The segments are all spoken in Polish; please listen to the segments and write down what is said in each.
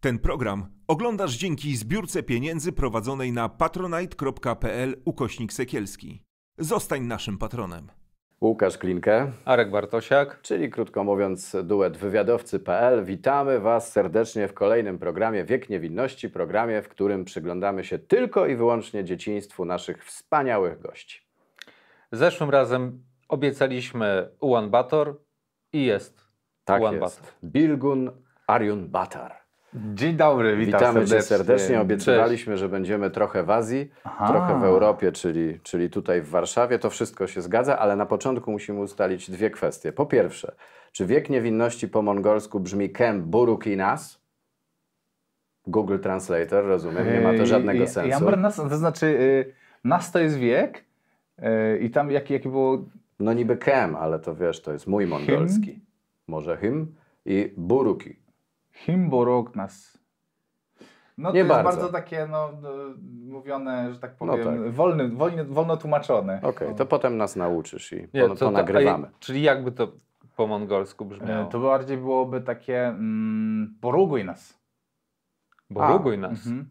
Ten program oglądasz dzięki zbiórce pieniędzy prowadzonej na patronite.pl ukośnik sekielski. Zostań naszym patronem. Łukasz Klinkę, Arek Bartosiak, czyli krótko mówiąc duet wywiadowcy.pl. Witamy Was serdecznie w kolejnym programie Wiek Niewinności, programie, w którym przyglądamy się tylko i wyłącznie dzieciństwu naszych wspaniałych gości. Zeszłym razem obiecaliśmy Uan Bator i jest Tak jest. Bator. Bilgun Arjun Batar. Dzień dobry, witam Witamy serdecznie. Cię serdecznie. Obiecywaliśmy, Cześć. że będziemy trochę w Azji, Aha. trochę w Europie, czyli, czyli tutaj w Warszawie. To wszystko się zgadza, ale na początku musimy ustalić dwie kwestie. Po pierwsze, czy wiek niewinności po mongolsku brzmi kem burukinas? Google Translator, rozumiem, nie ma to żadnego sensu. ja, ja, to znaczy, yy, nas to jest wiek yy, i tam jaki, jaki było... No niby kem, ale to wiesz, to jest mój mongolski. Może him i buruki. Himborog nas. No nie to bardzo. jest bardzo takie no, no, mówione, że tak no powiem, no tak. Wolny, wolny, wolno tłumaczone. Okej, okay, to no. potem nas nauczysz i nie, to, To, czyli jakby to po mongolsku brzmiało? E, to bardziej byłoby takie mm, nas. Poruguj nas? Mhm.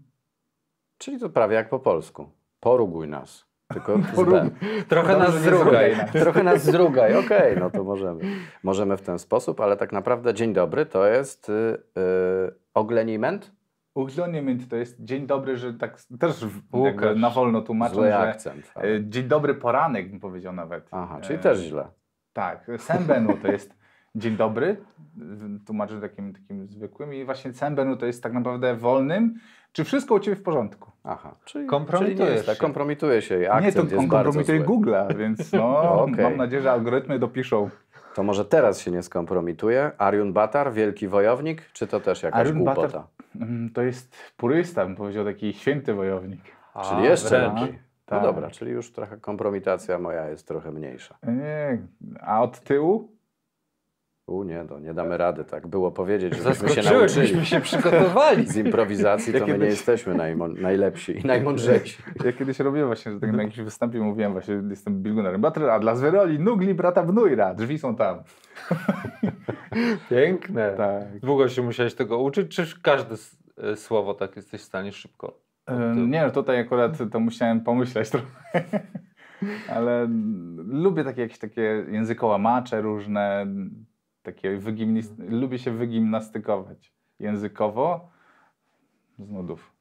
Czyli to prawie jak po polsku. Poruguj nas. Tylko no, z Trochę nas zrugaj. Trochę nas zrugaj. Okej, okay, no to możemy. Możemy w ten sposób, ale tak naprawdę dzień dobry to jest yy, ogleniment. to jest dzień dobry, że tak też Łukasz, na wolno tłumaczę, że akcent, y, ale... dzień dobry poranek bym powiedział nawet. Aha, y, czyli też źle. Tak, sembenu to jest dzień dobry, tłumaczę takim, takim zwykłym i właśnie sembenu to jest tak naprawdę wolnym. Czy wszystko u Ciebie w porządku? Aha, czyli, kompromituje, czyli jest, się. Tak, kompromituje się. I nie, to kompromituje Google więc no, no okay. mam nadzieję, że algorytmy dopiszą. To może teraz się nie skompromituje. Arjun Batar, wielki wojownik, czy to też jakaś Ariun głupota? Batar, mm, to jest purysta, bym powiedział, taki święty wojownik. A, czyli jeszcze lepiej. No tak. No dobra, czyli już trochę kompromitacja moja jest trochę mniejsza. Nie, a od tyłu u nie, to no, nie damy rady, tak było powiedzieć, żebyśmy się nauczyli. Myśmy się przygotowali. Z improwizacji to ja my kiedyś... nie jesteśmy najlepsi i najmądrzejsi. Ja kiedyś robiłem właśnie, że tak na jakimś występie mówiłem właśnie, jestem bilgunarem a dla Zweroli nugli brata Nujra, drzwi są tam. Piękne. Tak. Długo się musiałeś tego uczyć, czy każde słowo tak jesteś w stanie szybko? E, nie, no tutaj akurat to musiałem pomyśleć trochę. Ale lubię takie jakieś takie językołamacze różne, takiej wygimnist... Mhm. lubię się wygimnastykować językowo z nudów.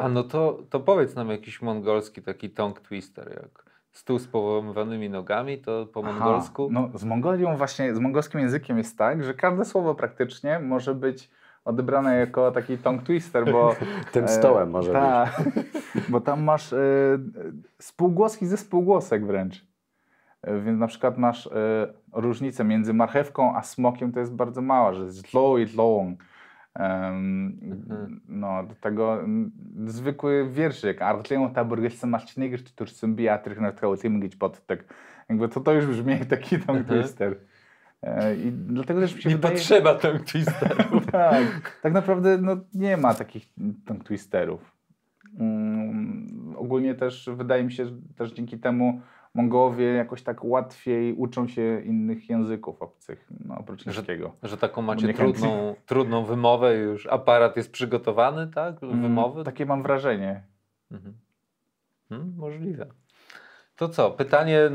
A no to, to powiedz nam jakiś mongolski taki tongue twister, jak stół z połamywanymi nogami, to po Aha, mongolsku? No z Mongolią właśnie, z mongolskim językiem jest tak, że każde słowo praktycznie może być odebrane jako taki tongue twister, bo... Tym stołem e, może ta, być. Bo tam masz y, spółgłoski ze spółgłosek wręcz. E, więc na przykład masz e, różnicę między marchewką a smokiem, to jest bardzo mała, że jest low i long. Um, mhm. No, do tego mm, zwykły wierszyk. Artlejota burgessa macznigr, tuż symbia trychner tchałtymgić pod tak. Jakby to, to już brzmi jak taki tongue mhm. twister. E, I dlatego też mi się Nie wydaje, potrzeba tongue twisterów. tak, tak naprawdę no, nie ma takich tongue twisterów. Um, ogólnie też wydaje mi się, że też dzięki temu Mongołowie jakoś tak łatwiej uczą się innych języków obcych, no, oprócz niemieckiego. Że, że taką macie trudną, trudną wymowę już, aparat jest przygotowany, tak? Mm, Wymowy? Mm, takie mam wrażenie. Mhm. Hmm, możliwe. To co? Pytanie,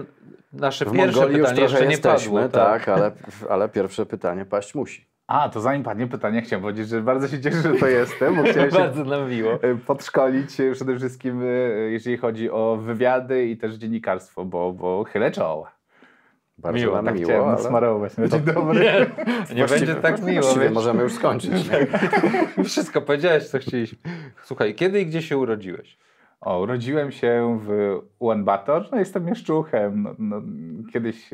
nasze w pierwsze Mongolii pytanie już jeszcze nie jesteśmy, padło. Tak, tak ale, ale pierwsze pytanie paść musi. A, to zanim padnie pytanie, chciałem powiedzieć, że bardzo się cieszę, że to jestem, bo chciałem się bardzo miło. E, podszkolić e, przede wszystkim, e, jeżeli chodzi o wywiady i też dziennikarstwo, bo, bo chylę czoła. Bardzo miło, tak miło. Chciałem nasmarować. Ale... Dzień no dobry. Nie, nie będzie tak miło. Właściwie możemy już skończyć. Wszystko powiedziałeś, co chcieliśmy. Słuchaj, kiedy i gdzie się urodziłeś? O, urodziłem się w Ulaanbaatar, no jestem mieszczuchem. No, no, kiedyś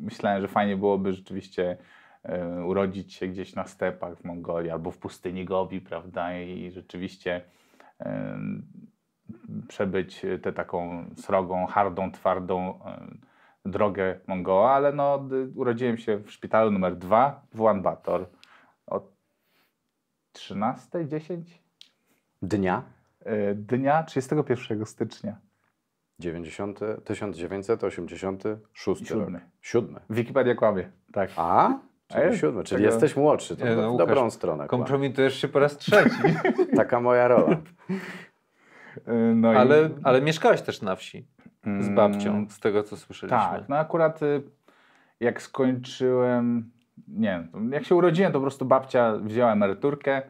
myślałem, że fajnie byłoby rzeczywiście E, urodzić się gdzieś na stepach w Mongolii albo w pustyni Gobi, prawda? I rzeczywiście e, przebyć tę taką srogą, hardą, twardą e, drogę Mongoła, ale no, urodziłem się w szpitalu numer dwa w Ulan Bator od 13.10 dnia? Dnia 31 stycznia. 90, 1986 Siódmy. rok. Siódmy. Wikipedia kłamie, tak. A? 37, czyli tego... jesteś młodszy, to nie, no, w Łukasz, dobrą stronę. Kompromitujesz się po raz trzeci. Taka moja rola. E, no ale, i... ale mieszkałeś też na wsi z mm, babcią, z tego co słyszeliśmy. Tak, no akurat y, jak skończyłem, nie wiem, jak się urodziłem, to po prostu babcia wzięła emeryturkę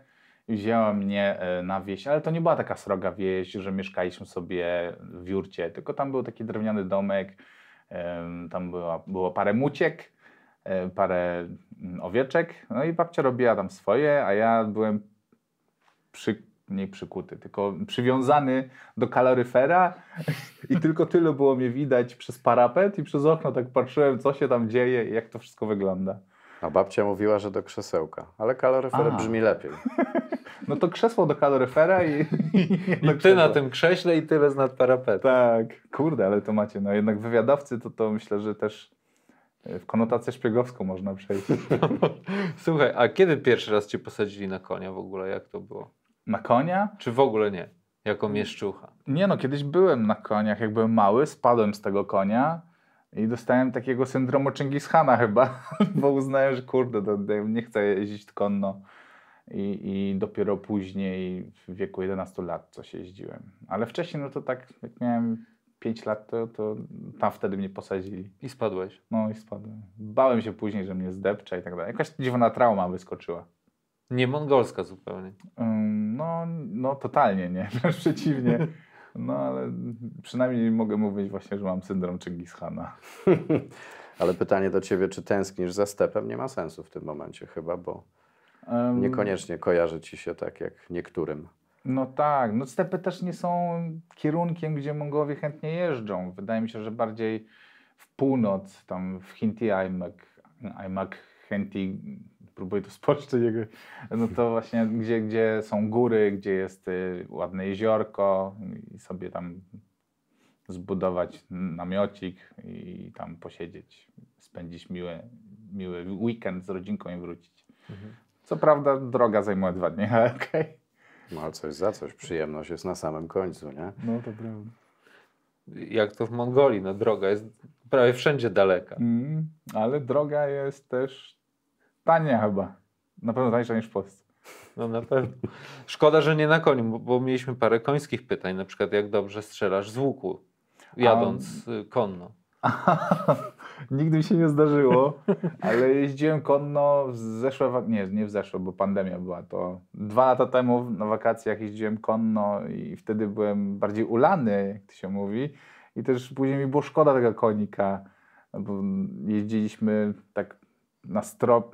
i wzięła mnie e, na wieś, ale to nie była taka sroga wieś, że mieszkaliśmy sobie w jurcie, tylko tam był taki drewniany domek, tam było parę muciek, E, parę mm, owieczek, no i babcia robiła tam swoje, a ja byłem przy, nie przykuty, tylko przywiązany do kaloryfera i tylko tyle było mnie widać przez parapet i przez okno tak patrzyłem, co się tam dzieje i jak to wszystko wygląda. A babcia mówiła, że do krzesełka, ale kaloryfer Aha. brzmi lepiej. No to krzesło do kaloryfera i... I, i, ty na tym krześle i tyle z nad parapetu. Tak, kurde, ale to macie, no jednak wywiadowcy to, to myślę, że też E, w konotację szpiegowską można przejść. Słuchaj, a kiedy pierwszy raz cię posadzili na konia w ogóle? Jak to było? Na konia? Czy w ogóle nie? Jako mieszczucha? Nie no, kiedyś byłem na koniach, jak byłem mały, spadłem z tego konia i dostałem takiego syndromu Chingishana chyba, bo uznałem, że kurde, nie chcę jeździć konno. I, I, dopiero później w wieku 11 lat coś jeździłem. Ale wcześniej, no to tak, jak miałem 5 lat, to, to tam wtedy mnie posadzili. I spadłeś. No i spadłem. Bałem się później, że mnie zdepcze i tak dalej. Jakaś dziwna trauma wyskoczyła. Nie mongolska zupełnie. no, no totalnie nie, wręcz przeciwnie. No ale przynajmniej mogę mówić właśnie, że mam syndrom Chingishana. ale pytanie do ciebie, czy tęsknisz za stepem? Nie ma sensu w tym momencie chyba, bo niekoniecznie kojarzy ci się tak jak niektórym. No tak, no stepy też nie są kierunkiem, gdzie Mongołowie chętnie jeżdżą. Wydaje mi się, że bardziej w północ, tam w Hinti Aimak, Aimak Hinti, próbuję to spolszczyć, no to właśnie gdzie, gdzie są góry, gdzie jest y, ładne jeziorko i sobie tam zbudować namiocik i tam posiedzieć, spędzić miły, miły weekend z rodzinką i wrócić. Mhm. Co prawda droga zajmuje dwa dni, ale okej. Okay. No ale coś za coś, przyjemność jest na samym końcu, nie? No to prawda. Jak to w Mongolii, no droga jest prawie wszędzie daleka. Mm, ale droga jest też tania chyba. Na pewno tańsza niż w Polsce. No na pewno. Szkoda, że nie na koniu, bo, bo mieliśmy parę końskich pytań, na przykład jak dobrze strzelasz z łuku, jadąc y, konno. Nigdy mi się nie zdarzyło, ale jeździłem konno w zeszłe, nie, nie w zeszłe, bo pandemia była to. Dwa lata temu na wakacjach jeździłem konno i wtedy byłem bardziej ulany, jak to się mówi. I też później mi było szkoda tego konika, bo jeździliśmy tak na stro,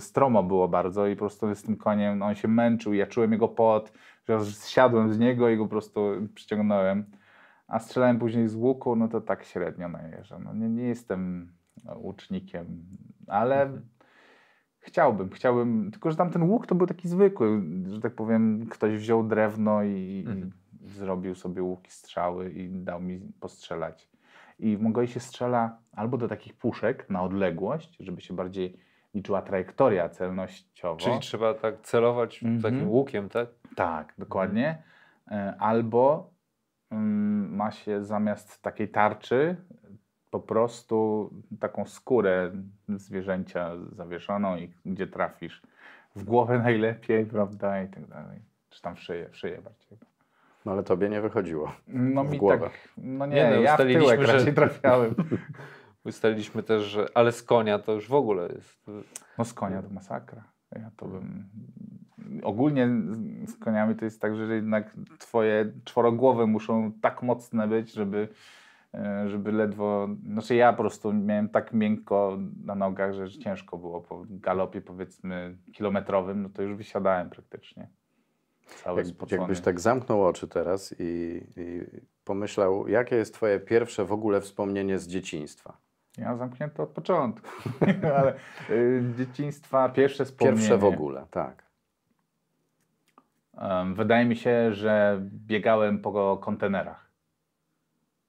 stromo było bardzo i po prostu z tym koniem no on się męczył. Ja czułem jego pot, że zsiadłem z niego i go po prostu przyciągnąłem a strzelałem później z łuku, no to tak średnio najeżdżam. No nie, nie jestem no, łucznikiem, ale mhm. chciałbym, chciałbym, tylko że tam ten łuk to był taki zwykły, że tak powiem, ktoś wziął drewno i, mhm. i zrobił sobie łuki strzały i dał mi postrzelać. I w Mongolii się strzela albo do takich puszek na odległość, żeby się bardziej liczyła trajektoria celnościowa. Czyli trzeba tak celować mhm. takim łukiem, tak? Tak, dokładnie. Mhm. E, albo Mm, ma się zamiast takiej tarczy po prostu taką skórę zwierzęcia zawieszoną i gdzie trafisz. W głowę najlepiej, prawda, i tak dalej. Czy tam w szyję, w szyję bardziej. No ale tobie nie wychodziło. No w mi głowę. tak, no nie, no, nie no, ja w tyłek że... raczej trafiałem. ustaliliśmy też, że ale z konia to już w ogóle jest. No z konia to masakra. Ja to bym ogólnie z koniami to jest tak, że jednak twoje czworogłowe muszą tak mocne być, żeby e, żeby ledwo, znaczy ja po prostu miałem tak miękko na nogach, że ciężko było po galopie powiedzmy kilometrowym, no to już wysiadałem praktycznie. Cały Jak, jakbyś tak zamknął oczy teraz i, i, pomyślał, jakie jest twoje pierwsze w ogóle wspomnienie z dzieciństwa? Ja zamknięto od początku, ale y, dzieciństwa, pierwsze wspomnienie. Pierwsze w ogóle, tak. Wydaje mi się, że biegałem po kontenerach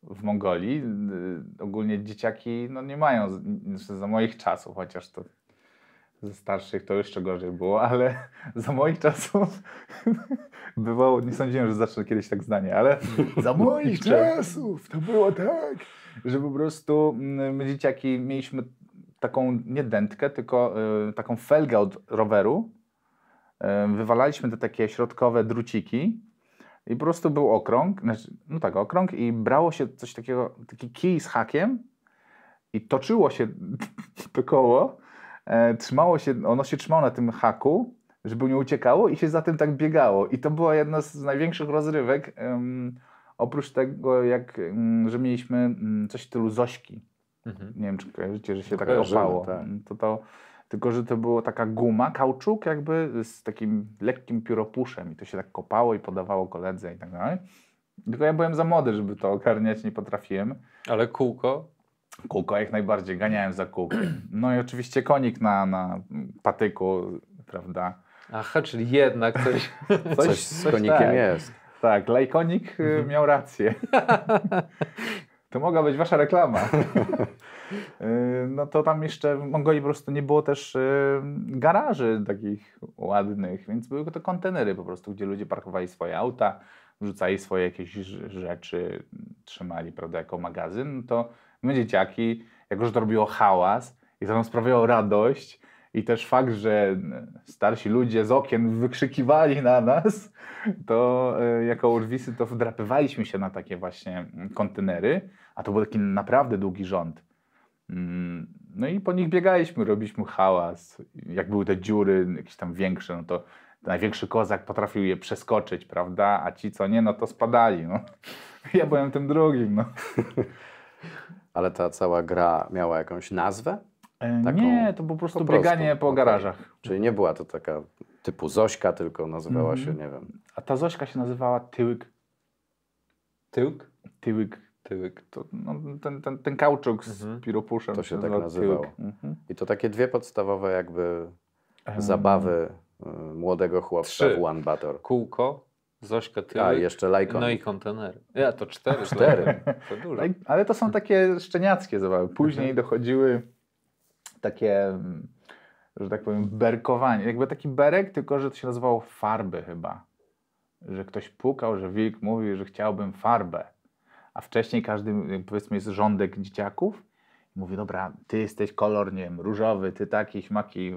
w Mongolii. Y, ogólnie dzieciaki no, nie mają znaczy, za moich czasów, chociaż to ze starszych to jeszcze gorzej było, ale za moich czasów bywało, nie sądziłem, że zacznę kiedyś tak zdanie, ale no za moich czasów to było tak, że po prostu mm, my dzieciaki mieliśmy taką nie dętkę, tylko y, taką felgę od roweru, wywalaliśmy te takie środkowe druciki i po prostu był okrąg, znaczy, no tak, okrąg i brało się coś takiego, taki kij z hakiem i toczyło się to koło, e, trzymało się, ono się trzymało na tym haku, żeby nie uciekało i się za tym tak biegało. I to była jedna z największych rozrywek, oprócz tego, jak, że mieliśmy mm, coś w stylu Zośki. Mhm. Nie wiem, czy kojarzycie, że się Kojarzymy, tak opało. Tak. To, to tylko że to była taka guma, kauczuk jakby z takim lekkim pióropuszem i to się tak kopało i podawało koledze i tak dalej. Tylko ja byłem za młody, żeby to ogarniać, nie potrafiłem. Ale kółko? Kółko jak najbardziej, ganiałem za kółkiem. No i oczywiście konik na, na patyku, prawda? Aha, czyli jednak coś... coś, coś z konikiem tak. jest. Tak, lajkonik y, mhm. miał rację. to mogła być wasza reklama. Y, no to tam jeszcze w Mongolii po prostu nie było też y, garaży takich ładnych, więc były to kontenery po prostu, gdzie ludzie parkowali swoje auta, wrzucali swoje jakieś rzeczy, trzymali, prawda, jako magazyn, no to my dzieciaki, jako że to robiło hałas i to nam sprawiało radość, i też fakt, że starsi ludzie z okien wykrzykiwali na nas, to y, jako urwisy to wdrapywaliśmy się na takie właśnie kontenery, a to był taki naprawdę długi rząd. Mm, no i po nich biegaliśmy, robiliśmy hałas. Jak były te dziury jakieś tam większe, no to największy kozak potrafił je przeskoczyć, prawda? A ci co nie, no to spadali. No. Ja byłem tym drugim. No. Ale ta cała gra miała jakąś nazwę? E, Taką... Nie, to po prostu, po prostu. bieganie po okay. garażach. Czyli nie była to taka typu Zośka, tylko nazywała mm. się, nie wiem. A ta Zośka się nazywała Tyłek. Tyłek? Tyłek tyłek. To, no, ten, ten, ten kauczuk z mhm. piropuszem. To się tak nazywało. Mhm. I to takie dwie podstawowe jakby e, zabawy e, młodego chłopca Trzy. w One Kółko, Zośka tyłek. A, jeszcze lajkon. No i kontener. Ja, to cztery. Cztery. To dużo. No ale to są mhm. takie szczeniackie zabawy. Później mhm. dochodziły takie, mm, że tak powiem, berkowanie. Jakby taki berek, tylko że to się nazywało farby chyba. Że ktoś pukał, że wilk mówił, że chciałbym farbę a wcześniej każdy, powiedzmy, jest rządek dzieciaków. Mówi, dobra, ty jesteś kolor, nie wiem, różowy, ty taki, śmaki,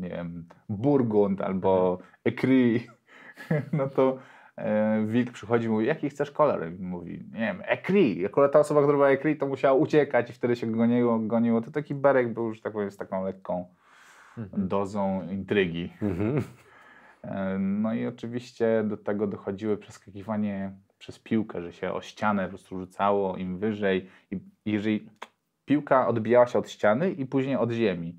nie wiem, burgund albo ekry. No to e, wilk przychodzi i mówi, jaki chcesz kolor? mówi, nie wiem, ekry. Akurat ta osoba, która była ekry, to musiała uciekać i wtedy się goniło. goniło. To taki berek był, już tak powiem, z taką lekką mhm. dozą intrygi. Mhm. E, no i oczywiście do tego dochodziły przeskakiwanie przez piłkę, że się o ścianę po prostu rzucało im wyżej. I jeżeli piłka odbijała się od ściany i później od ziemi.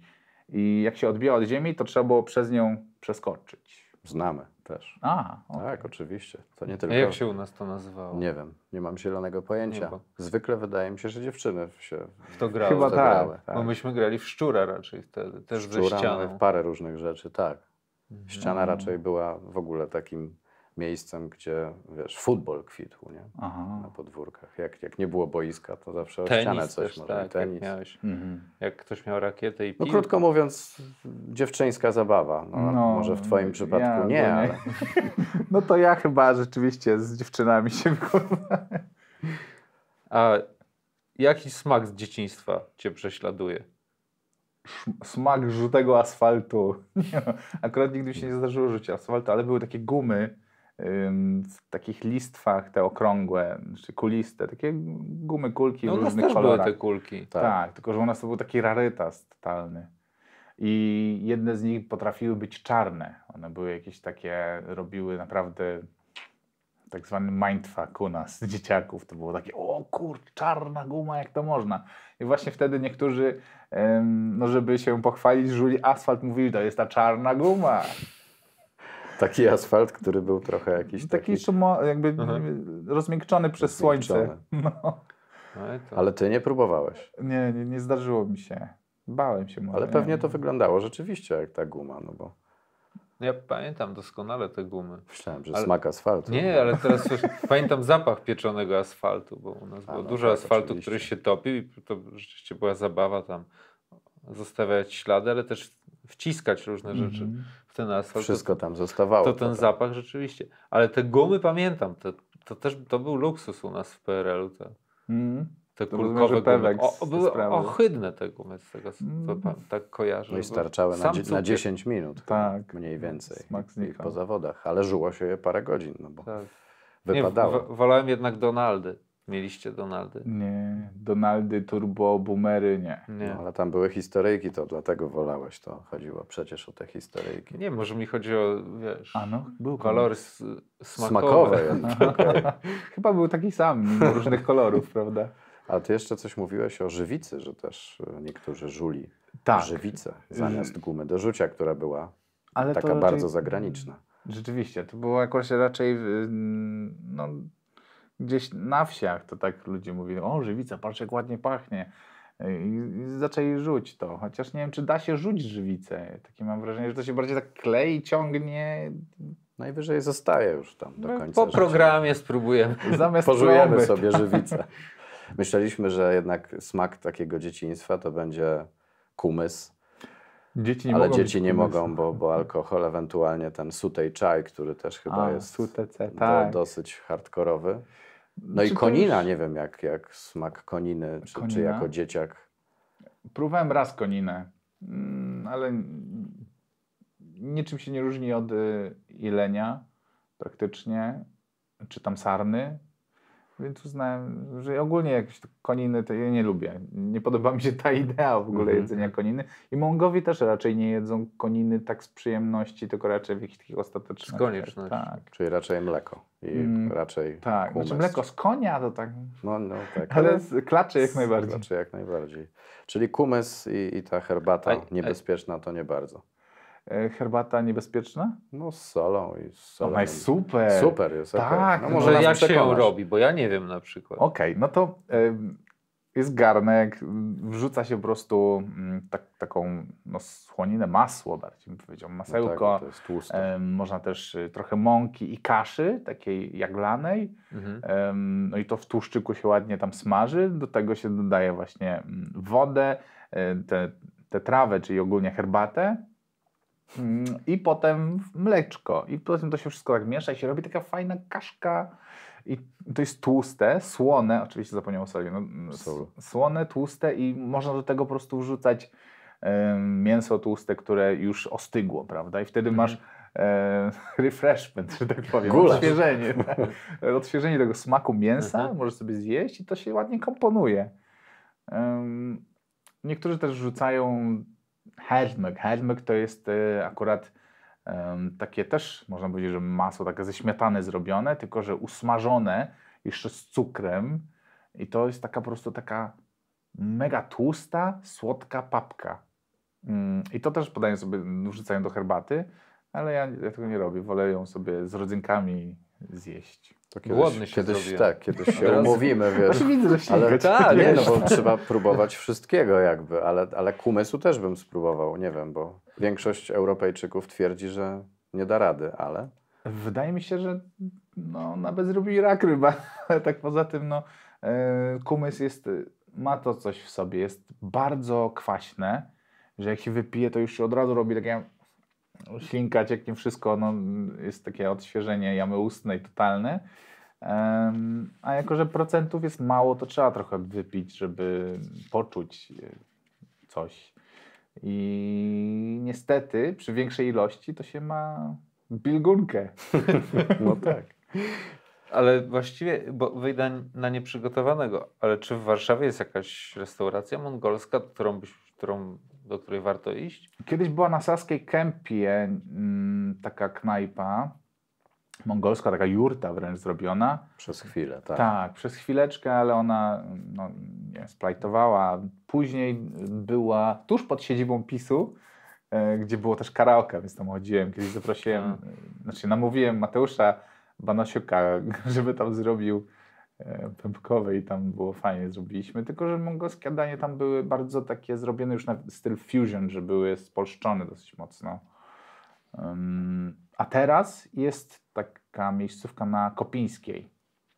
I jak się odbijała od ziemi, to trzeba było przez nią przeskoczyć. Znamy też. A, okay. Tak, oczywiście. To nie tylko... A jak się u nas to nazywało? Nie wiem, nie mam zielonego pojęcia. Zwykle wydaje mi się, że dziewczyny się w to grały. Chyba tak, grały. tak. Bo myśmy grali w szczura raczej wtedy, też w ze ścianą. w parę różnych rzeczy, tak. Mhm. Ściana raczej była w ogóle takim miejscem, gdzie wiesz, futbol kwitł nie? na podwórkach. Jak, jak nie było boiska, to zawsze tenis ścianę coś też, może. Tak, tenis. Jak, miałeś, mhm. jak ktoś miał rakietę i no, piłkę. No krótko mówiąc, dziewczyńska zabawa. No, no może w twoim przypadku nie, nie, ale... no to ja chyba rzeczywiście z dziewczynami się wychowałem. A jaki smak z dzieciństwa cię prześladuje? smak żółtego asfaltu. No, akurat nigdy mi się nie zdarzyło rzucić asfaltu, ale były takie gumy w takich listwach te okrągłe, czy kuliste, takie gumy, kulki no, w różnych kolorach. Były te kulki. Tak. tak. tylko że u nas to był taki rarytas totalny. I jedne z nich potrafiły być czarne. One były jakieś takie, robiły naprawdę tak zwany mindfuck u nas, dzieciaków. To było takie, o kur, czarna guma, jak to można. I właśnie wtedy niektórzy, no żeby się pochwalić, żuli asfalt, mówili, to jest ta czarna guma taki asfalt, który był trochę jakiś taki... Taki szumo, jakby mhm. rozmiękczony przez rozmiękczony. słońce. No. no ale ty nie próbowałeś. Nie, nie, nie zdarzyło mi się. Bałem się może. Ale pewnie to wyglądało rzeczywiście jak ta guma, no bo... Ja pamiętam doskonale te gumy. Myślałem, że ale... smak asfaltu. Nie, no. ale teraz już pamiętam zapach pieczonego asfaltu, bo u nas A, było no, dużo tak, asfaltu, oczywiście. który się topił i to rzeczywiście była zabawa tam zostawiać ślady, ale też wciskać różne mm -hmm. rzeczy. Mhm ten asfalt. Wszystko to, tam zostawało. To ten to tak. zapach rzeczywiście. Ale te gumy pamiętam, to, to też to był luksus u nas w PRL-u. Te, mm. te kulkowe gumy. O, o, były sprawy. ohydne te gumy, z tego mhm. pan, tak kojarzę. No na, na 10 minut tak. mniej więcej. po zawodach, ale żuło się je parę godzin, no bo tak. wypadało. Nie, w, wolałem jednak Donaldy. Mieliście Donaldy? Nie, Donaldy, Turbo, Boomery nie. nie. No, ale tam były historyjki, to dlatego wolałeś to. Chodziło przecież o te historyjki. Nie, może mi chodzi o, wiesz, A no, był kolory smakowe. smakowe tak. Chyba był taki sam, mimo różnych kolorów, prawda? A ty jeszcze coś mówiłeś o żywicy, że też e, niektórzy żuli tak. żywicę zamiast gumy do rzucia, która była ale taka raczej, bardzo zagraniczna. Rzeczywiście, to było jakoś raczej no, gdzieś na wsiach to tak ludzie mówili, o żywica, patrz jak ładnie pachnie. I, zaczęli rzuć to, chociaż nie wiem, czy da się rzuć żywicę. Takie mam wrażenie, że to się bardziej tak klei, ciągnie. Najwyżej zostaje już tam do no, końca. Po programie spróbujemy. Zamiast Pożujemy sobie żywicę. Myśleliśmy, że jednak smak takiego dzieciństwa to będzie kumys, Dzieci nie ale mogą dzieci nie mogą, bo, bo alkohol, ewentualnie ten sutej czaj, który też chyba A, jest sutece, tak. do, dosyć hardkorowy. No czy i konina, już... nie wiem jak, jak smak koniny, czy, konina? czy jako dzieciak. Próbowałem raz koninę, mm, ale niczym się nie różni od y, jelenia praktycznie, czy tam sarny. Więc uznałem, że ogólnie jakieś koniny to ja nie lubię. Nie podoba mi się ta idea w ogóle mhm. jedzenia koniny. I Mongowie też raczej nie jedzą koniny tak z przyjemności, tylko raczej w jakichś takich ostatecznych... Z konieczności. Tak. Czyli raczej mleko i mm, raczej Tak, znaczy mleko z konia to tak... No, no tak. Ale, ale klaczy jak najbardziej. Klacze jak najbardziej. Czyli kumys i, i ta herbata niebezpieczna to nie bardzo. E, herbata niebezpieczna? No z solą i z solą. Ona jest super. Super jest, Tak, okay. No, no może jak się robi, bo ja nie wiem na przykład. Okej, okay, no to y, jest garnek, wrzuca się po prostu y, tak, taką no, słoninę, masło bardziej bym powiedział, no masełko. No tak, to jest tłuste. Y, można też y, trochę mąki i kaszy, takiej jaglanej. Mhm. no i to w tłuszczyku się ładnie tam smaży. Do tego się dodaje właśnie mm, wodę, e, te, te trawę, czyli ogólnie herbatę Mm, I potem mleczko. I potem to się wszystko tak miesza i się robi taka fajna kaszka. I to jest tłuste, słone, oczywiście zapomniałem o soli, no, mm, słone, tłuste i można do tego po prostu wrzucać mięso tłuste, które już ostygło, prawda? I wtedy mhm. masz e, refreshment, że tak powiem, odświeżenie. Tak? Odświeżenie tego smaku mięsa, mhm. możesz sobie zjeść i to się ładnie komponuje. niektórzy też wrzucają Helmek. Hermyk to jest y, akurat takie też, można powiedzieć, że masło takie ze śmietany zrobione, tylko że usmażone jeszcze z cukrem i to jest taka po prostu taka mega tłusta, słodka papka. Mm, I to też podaję sobie, wrzucają do herbaty, ale ja, ja tego nie robię, wolę ją sobie z rodzynkami zjeść. To kiedyś, Głodny się kiedyś, Tak, kiedyś się umówimy, wiesz. widzę, że ale, tak, tak, nie, no bo trzeba próbować wszystkiego jakby, ale, ale kumysu też bym spróbował, nie wiem, bo większość Europejczyków twierdzi, że nie da rady, ale... Wydaje mi się, że no, nawet i rak ryba, ale tak poza tym, no, e, kumys jest, ma to coś w sobie, jest bardzo kwaśne, że jak się wypije, to już się od razu robi takie ślinka nie wszystko, no, jest takie odświeżenie jamy ustnej totalne. a jako, że procentów jest mało, to trzeba trochę wypić, żeby poczuć e, coś. I niestety przy większej ilości to się ma bilgunkę. No tak. Ale właściwie, bo wyjdę na nieprzygotowanego, ale czy w Warszawie jest jakaś restauracja mongolska, którą byś, którą do której warto iść. Kiedyś była na Saskiej Kępie mm, taka knajpa mongolska, taka jurta wręcz zrobiona. Przez chwilę, tak. Tak, przez chwileczkę, ale ona no, nie, splajtowała. Później była tuż pod siedzibą PiSu, e, gdzie było też karaoke, więc tam chodziłem. Kiedyś zaprosiłem, znaczy namówiłem Mateusza Banasiuka, żeby tam zrobił pępkowej tam było fajnie, zrobiliśmy, tylko że mongolskie danie tam były bardzo takie zrobione już na styl fusion, że były spolszczone dosyć mocno. a teraz jest taka miejscówka na Kopińskiej.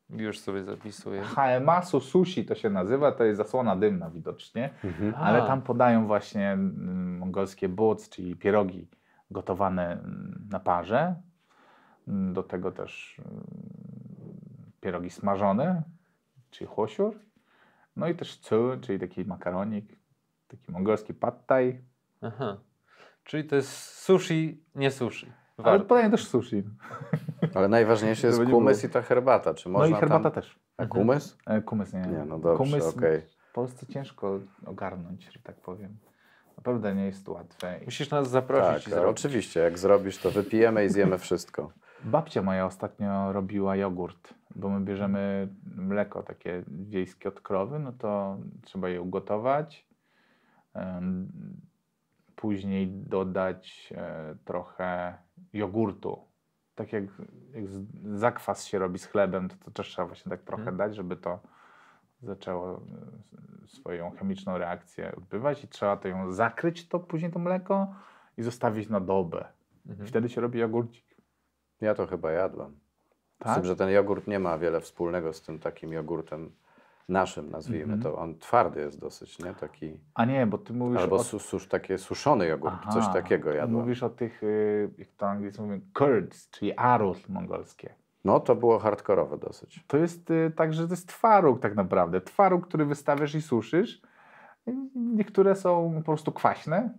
Już sobie zapisuję. Haemasu Sushi to się nazywa, to jest zasłona dymna widocznie, mhm. ale tam podają właśnie mongolskie boc, czyli pierogi gotowane na parze. Do tego też pierogi smażone, czyli chłosiur. No i też cu, czyli taki makaronik, taki mongolski pad thai. Aha. Czyli to jest sushi, nie sushi. Warto. Ale podaję też sushi. Ale najważniejsze jest kumys i ta herbata. Czy można no i herbata tam... też. A kumys? Mhm. Kumys e, nie. nie no dobrze, kumys okay. w Polsce ciężko ogarnąć, że tak powiem. Naprawdę nie jest łatwe. Musisz nas zaprosić. Tak, oczywiście. Jak zrobisz, to wypijemy i zjemy wszystko. Babcia moja ostatnio robiła jogurt, bo my bierzemy mleko takie wiejskie od krowy, no to trzeba je ugotować. Później dodać e, trochę jogurtu. Tak jak, jak zakwas się robi z chlebem, to, to też trzeba właśnie tak trochę hmm. dać, żeby to zaczęło e, swoją chemiczną reakcję odbywać i trzeba to ją zakryć to później to mleko i zostawić na dobę. Mhm. Wtedy się robi jogurcik. Ja to chyba jadłem. Tak? Z tym, tak? że ten jogurt nie ma wiele wspólnego z tym takim jogurtem naszym, nazwijmy mm -hmm. to. On twardy jest dosyć, nie? Taki... A nie, bo ty mówisz Albo o... susz, takie suszony jogurt, Aha, coś takiego jadłem. Mówisz o tych, y, jak to anglicy mówią, curds, czyli arut mongolskie. No, to było hardkorowe dosyć. To jest y, tak, że to jest twaróg tak naprawdę. Twaróg, który wystawiasz i suszysz. Niektóre są po prostu kwaśne,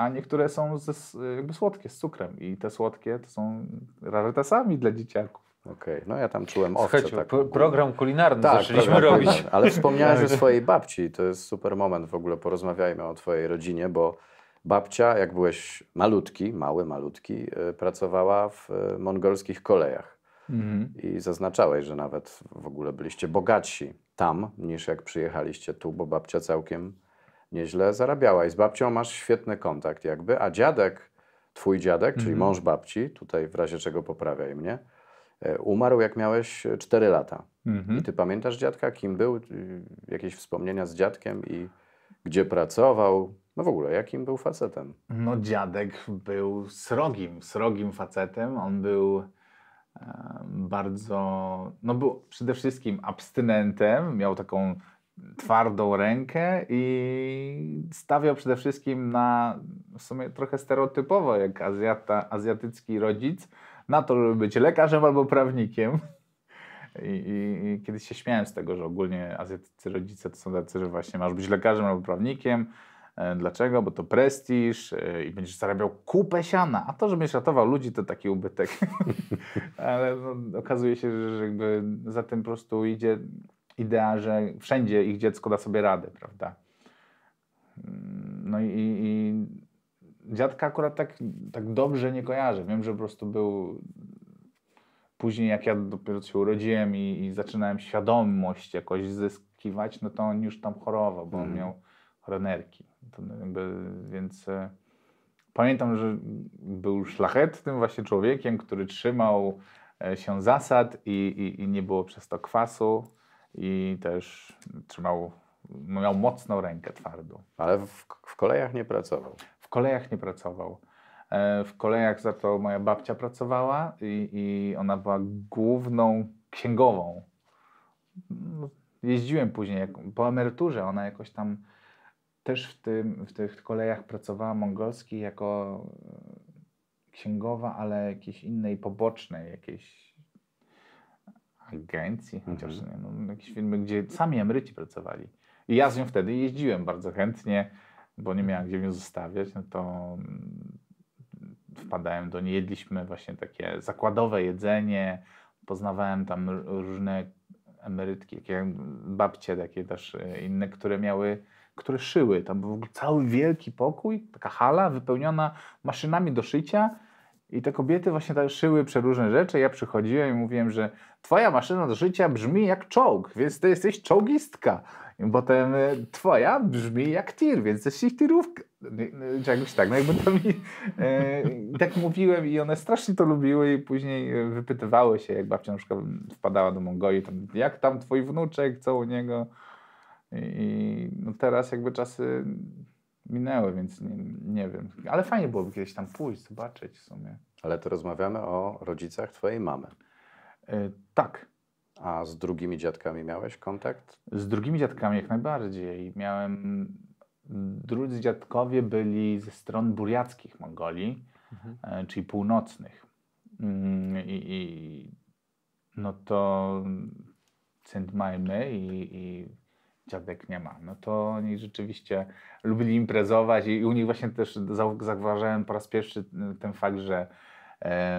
a niektóre są ze, y, jakby słodkie, z cukrem. I te słodkie to są rarytasami dla dzieciaków. Okej, okay. no ja tam czułem owce. Słuchajcie, tak, program kulinarny tak, zaczęliśmy program robić. Kulinarny. Ale wspomniałeś tak. o swojej babci, to jest super moment w ogóle, porozmawiajmy o twojej rodzinie, bo babcia, jak byłeś malutki, mały, malutki, y, pracowała w y, mongolskich kolejach. Mhm. I zaznaczałeś, że nawet w ogóle byliście bogatsi tam, niż jak przyjechaliście tu, bo babcia całkiem nieźle zarabiała. I z babcią masz świetny kontakt jakby, a dziadek, twój dziadek, czyli mhm. mąż babci, tutaj w razie czego poprawiaj mnie, e, umarł jak miałeś 4 e, lata. Mhm. I ty pamiętasz dziadka, kim był, y, jakieś wspomnienia z dziadkiem i gdzie pracował, no w ogóle, jakim był facetem? No dziadek był srogim, srogim facetem. On był e, bardzo, no był przede wszystkim abstynentem, miał taką twardą rękę i stawiał przede wszystkim na w sumie trochę stereotypowo, jak Azjata, azjatycki rodzic, na to, żeby być lekarzem albo prawnikiem. I, i, I, kiedyś się śmiałem z tego, że ogólnie azjatycy rodzice to są tacy, że właśnie masz być lekarzem albo prawnikiem. E, dlaczego? Bo to prestiż e, i będziesz zarabiał kupę siana, a to, że ratował ludzi, to taki ubytek. Ale no, okazuje się, że jakby za tym po prostu idzie idea, że wszędzie ich dziecko da sobie radę, prawda? No i, i dziadka akurat tak, tak dobrze nie kojarzę. Wiem, że po prostu był później, jak ja dopiero się urodziłem i, i zaczynałem świadomość jakoś zyskiwać, no to on już tam chorował, bo on mhm. miał chore nerki. Jakby, więc e, pamiętam, że był szlachetnym właśnie człowiekiem, który trzymał e, się zasad i, i, i nie było przez to kwasu i też trzymał, no, miał mocną rękę twardą. Ale w, w kolejach nie pracował. W kolejach nie pracował. E, w kolejach za to moja babcia pracowała i, i ona była główną księgową. No, jeździłem później po emeryturze, ona jakoś tam też w, tym, w tych kolejach pracowała mongolski jako księgowa, ale jakiejś innej pobocznej, jakiejś agencji, chociaż mhm. no, jakieś firmy, gdzie sami emeryci pracowali. I ja z nią wtedy jeździłem bardzo chętnie, bo nie miałem mhm. gdzie ją zostawiać, no to mm, wpadałem do niej, jedliśmy właśnie takie zakładowe jedzenie, poznawałem tam różne emerytki, takie babcie, takie też e, inne, które miały, które szyły. Tam był cały wielki pokój, taka hala wypełniona maszynami do szycia i te kobiety właśnie tak szyły przeróżne rzeczy. Ja przychodziłem i mówiłem, że twoja maszyna do życia brzmi jak czołg, więc ty jesteś czołgistka. I potem e, twoja brzmi jak tir, więc jesteś tirówka. No no, jakoś tak, no jakby to mi... E, tak mówiłem i one strasznie to lubiły i później e, wypytywały się, jak babcia na przykład wpadała do Mongolii, tam, jak tam twój wnuczek, co u niego. I no teraz jakby czasy minęły, więc nie, nie wiem. Ale fajnie byłoby kiedyś tam pójść, zobaczyć w sumie. Ale to rozmawiamy o rodzicach twojej mamy. E, tak. A z drugimi dziadkami miałeś kontakt? Z drugimi dziadkami jak najbardziej. Miałem. Drudzy dziadkowie byli ze stron burjackich Mongolii, mhm. E, czyli północnych. Mm, I, no to Sint i, i dziadek nie ma. No to oni rzeczywiście lubili imprezować i u nich właśnie też zauważyłem po raz pierwszy y, ten fakt, że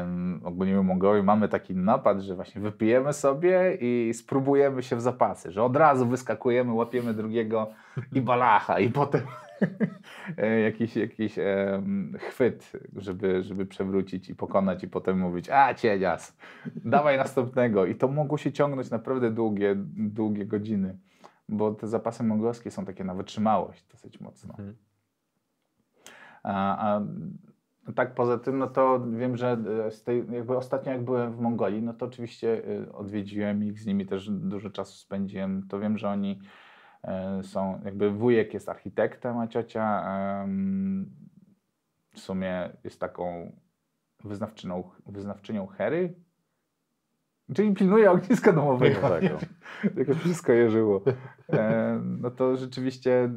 um, ogólnie w Mongolii mamy taki napad, że właśnie wypijemy sobie i spróbujemy się w zapasy, że od razu wyskakujemy, łapiemy drugiego i balacha i potem e, jakiś, jakiś um, chwyt, żeby, żeby przewrócić i pokonać i potem mówić, a cienias, dawaj następnego i to mogło się ciągnąć naprawdę długie, długie godziny bo te zapasy mongolskie są takie na wytrzymałość dosyć mocno. Mhm. A, a, tak poza tym, no to wiem, że e, z tej, jakby ostatnio jak byłem w Mongolii, no to oczywiście e, odwiedziłem ich, z nimi też dużo czasu spędziłem, to wiem, że oni e, są, jakby wujek jest architektem, a ciocia w sumie jest taką wyznawczynią, wyznawczynią Hery, Czyli pilnuje ogniska domowego. Tak, Jakoś wszystko je żyło. E, no to rzeczywiście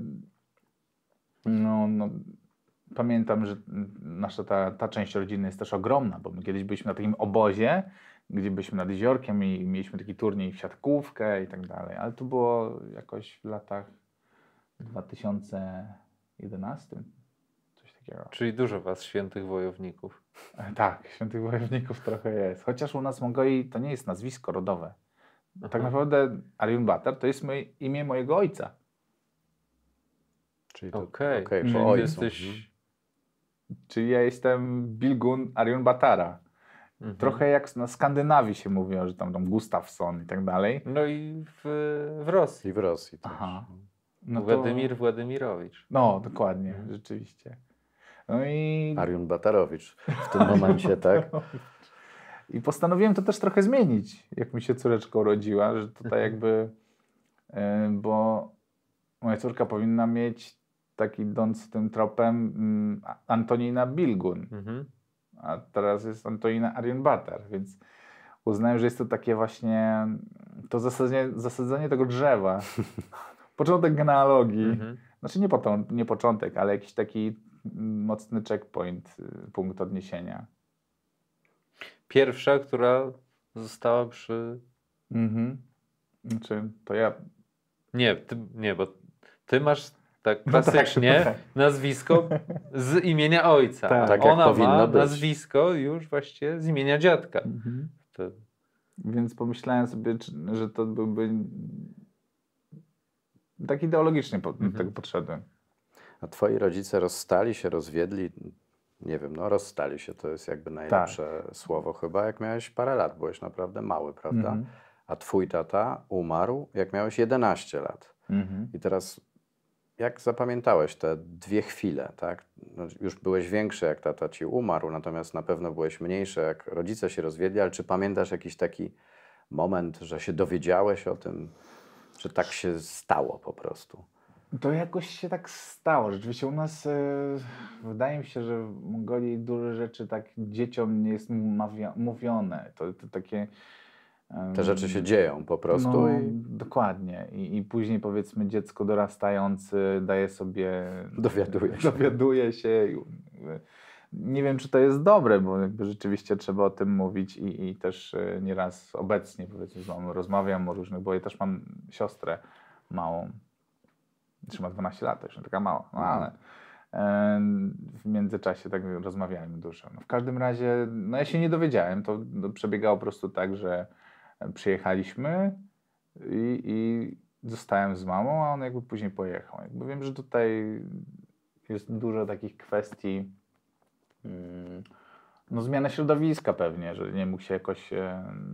no, no, pamiętam, że nasza ta, ta część rodziny jest też ogromna, bo my kiedyś byliśmy na takim obozie, gdzie byliśmy nad jeziorkiem i mieliśmy taki turniej w siatkówkę i tak dalej, ale to było jakoś w latach 2011 takiego. Czyli dużo was świętych wojowników. Tak, świętych wojowników trochę jest. Chociaż u nas Mongoli to nie jest nazwisko rodowe. Aha. Tak mhm. naprawdę Ariun Batar to jest moje, imię mojego ojca. Czyli to, okay. Okay, czyli ojcu. jesteś... Mhm. Czyli ja jestem Bilgun Arjun Batara. Mhm. Trochę jak na Skandynawii się mówi, że tam, tam Gustafsson i tak dalej. No i w, w Rosji. I w Rosji też. Aha. No Władimir no to... No, dokładnie, mhm. rzeczywiście. No i... Arjun Batarowicz w tym momencie, tak? I postanowiłem to też trochę zmienić, jak mi się córeczka urodziła, że tutaj jakby, e, bo moja córka powinna mieć taki idąc tym tropem mm, Antonina Bilgun, mhm. a teraz jest Antonina Arjun Batar, więc uznałem, że jest to takie właśnie to zasadzenie, zasadzenie tego drzewa, początek genealogii, mhm. znaczy nie, po nie początek, ale jakiś taki mocny checkpoint, y, punkt odniesienia. Pierwsza, która została przy. Mhm. Znaczy, to ja. Nie, ty, nie, bo ty masz tak klasycznie no tak, no tak. nazwisko z imienia ojca. Tak, tak Ona ma być. nazwisko już właśnie z imienia dziadka. Mhm. To... Więc pomyślałem sobie, że to byłby tak ideologicznie do mhm. tego podszedłem. A no, twoi rodzice rozstali się, rozwiedli, nie wiem, no rozstali się, to jest jakby najlepsze tak. słowo chyba, jak miałeś parę lat, byłeś naprawdę mały, prawda? Mhm. A twój tata umarł, jak miałeś 11 lat. Mhm. I teraz jak zapamiętałeś te dwie chwile, tak? No, już byłeś większy, jak tata ci umarł, natomiast na pewno byłeś mniejszy, jak rodzice się rozwiedli, ale czy pamiętasz jakiś taki moment, że się dowiedziałeś o tym, że tak się stało po prostu? To jakoś się tak stało. Rzeczywiście u nas e, wydaje mi się, że w Mongolii duże rzeczy tak dzieciom nie jest mówione. To, to takie. Te rzeczy się dzieją po prostu. No, i... Dokładnie. I, I, później powiedzmy dziecko dorastające daje sobie. Dowiaduje się. Dowiaduje się. E, nie wiem, czy to jest dobre, bo jakby rzeczywiście trzeba o tym mówić i, i też e, nieraz obecnie powiedzmy z mamą rozmawiam o różnych, bo ja też mam siostrę małą czy ma 12 lat, to już nie taka mała, no mhm. ale w międzyczasie tak rozmawiałem dużo. No w każdym razie, no ja się nie dowiedziałem, to no przebiegało po prostu tak, że przyjechaliśmy i, i zostałem z mamą, a on jakby później pojechał. Jakby wiem, że tutaj jest dużo takich kwestii, mm, no zmiana środowiska pewnie, że nie mógł się jakoś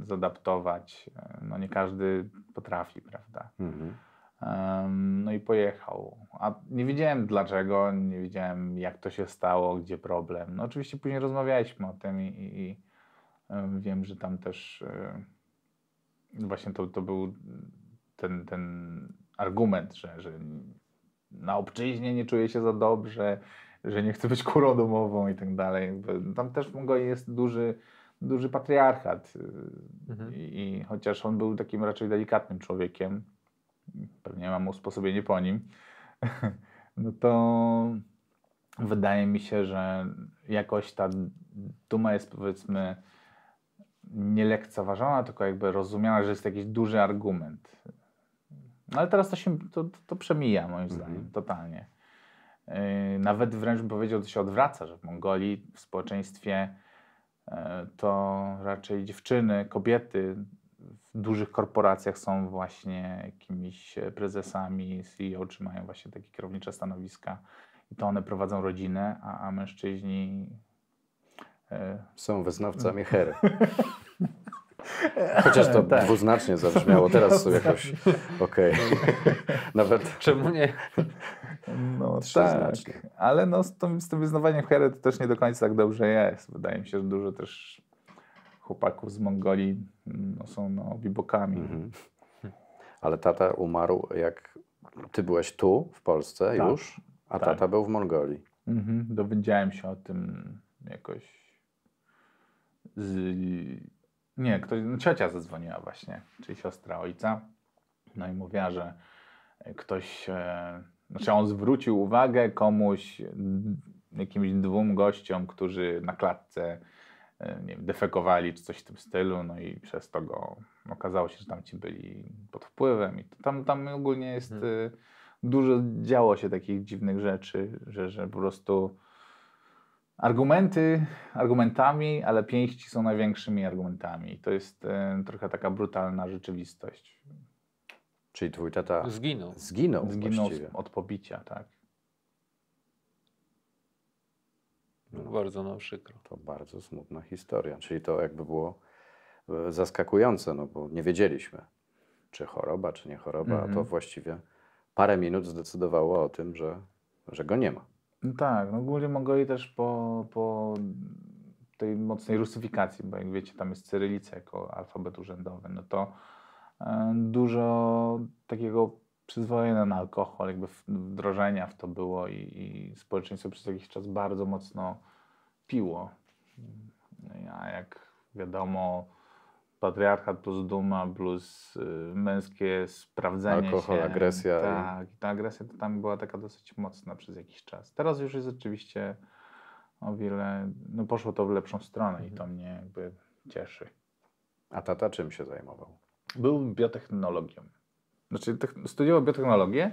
zadaptować, no nie każdy potrafi, prawda? Mhm. No i pojechał. A nie wiedziałem dlaczego, nie wiedziałem jak to się stało, gdzie problem. No oczywiście później rozmawialiśmy o tym i, i, i wiem, że tam też e, właśnie to, to był ten, ten argument, że, że na obczyźnie nie czuję się za dobrze, że nie chcę być kurą domową i tak dalej. Tam też w ogóle jest duży, duży patriarchat. Y, mhm. I, I chociaż on był takim raczej delikatnym człowiekiem, pewnie mam usposobienie po nim, no to wydaje mi się, że jakoś ta duma jest powiedzmy nie lekceważona, tylko jakby rozumiana, że jest jakiś duży argument. No, ale teraz to się to, to przemija moim mhm. zdaniem totalnie. Yy, nawet wręcz bym powiedział, to się odwraca, że w Mongolii w społeczeństwie e, to raczej dziewczyny, kobiety w dużych korporacjach są właśnie jakimiś e, prezesami, CEO, czy mają właśnie takie kierownicze stanowiska i to one prowadzą rodzinę, a, a mężczyźni e, są wyznawcami no. hery. Chociaż to tak. dwuznacznie zabrzmiało, teraz są jakoś okej. Okay. Nawet... Czemu nie? No tak, ale no, z, tym, z tym wyznawaniem hery to też nie do końca tak dobrze jest. Wydaje mi się, że dużo też chłopaków z Mongolii mm, no, są no, bibokami. Mhm. Ale tata umarł, jak ty byłeś tu, w Polsce tak, już, a tak. tata był w Mongolii. Mhm. Dowiedziałem się o tym jakoś z... Nie, ktoś, no, ciocia zadzwoniła właśnie, czyli siostra ojca. No i mówiła, że ktoś, e, znaczy on zwrócił uwagę komuś, jakimś dwóm gościom, którzy na klatce E, nie wiem, defekowali czy coś w tym stylu, no i przez to go okazało się, że tam ci byli pod wpływem i tam, tam ogólnie jest hmm. dużo działo się takich dziwnych rzeczy, że, że po prostu argumenty argumentami, ale pięści są największymi argumentami. To jest e, trochę taka brutalna rzeczywistość. Czyli twój tata zginął. Zginął, zginął od pobicia, tak. No, no. bardzo nam przykro. To bardzo smutna historia. Czyli to jakby było e, zaskakujące, no bo nie wiedzieliśmy, czy choroba, czy nie choroba, mhm. a to mhm. właściwie parę minut zdecydowało o tym, że, że go nie ma. No tak, no ogólnie Mongoli też po, po tej mocnej rusyfikacji, bo jak wiecie, tam jest cyrylica jako alfabet urzędowy, no to e, dużo takiego przyzwolone na alkohol, jakby wdrożenia w to było i, i społeczeństwo przez jakiś czas bardzo mocno piło. A jak wiadomo, patriarchat plus duma plus y, męskie sprawdzenie Alkohol, się. agresja. Tak, i ta agresja to tam była taka dosyć mocna przez jakiś czas. Teraz już jest oczywiście o wiele, no poszło to w lepszą stronę mhm. i to mhm. mnie jakby cieszy. A tata czym się zajmował? Był biotechnologią. Znaczy, studiował biotechnologię,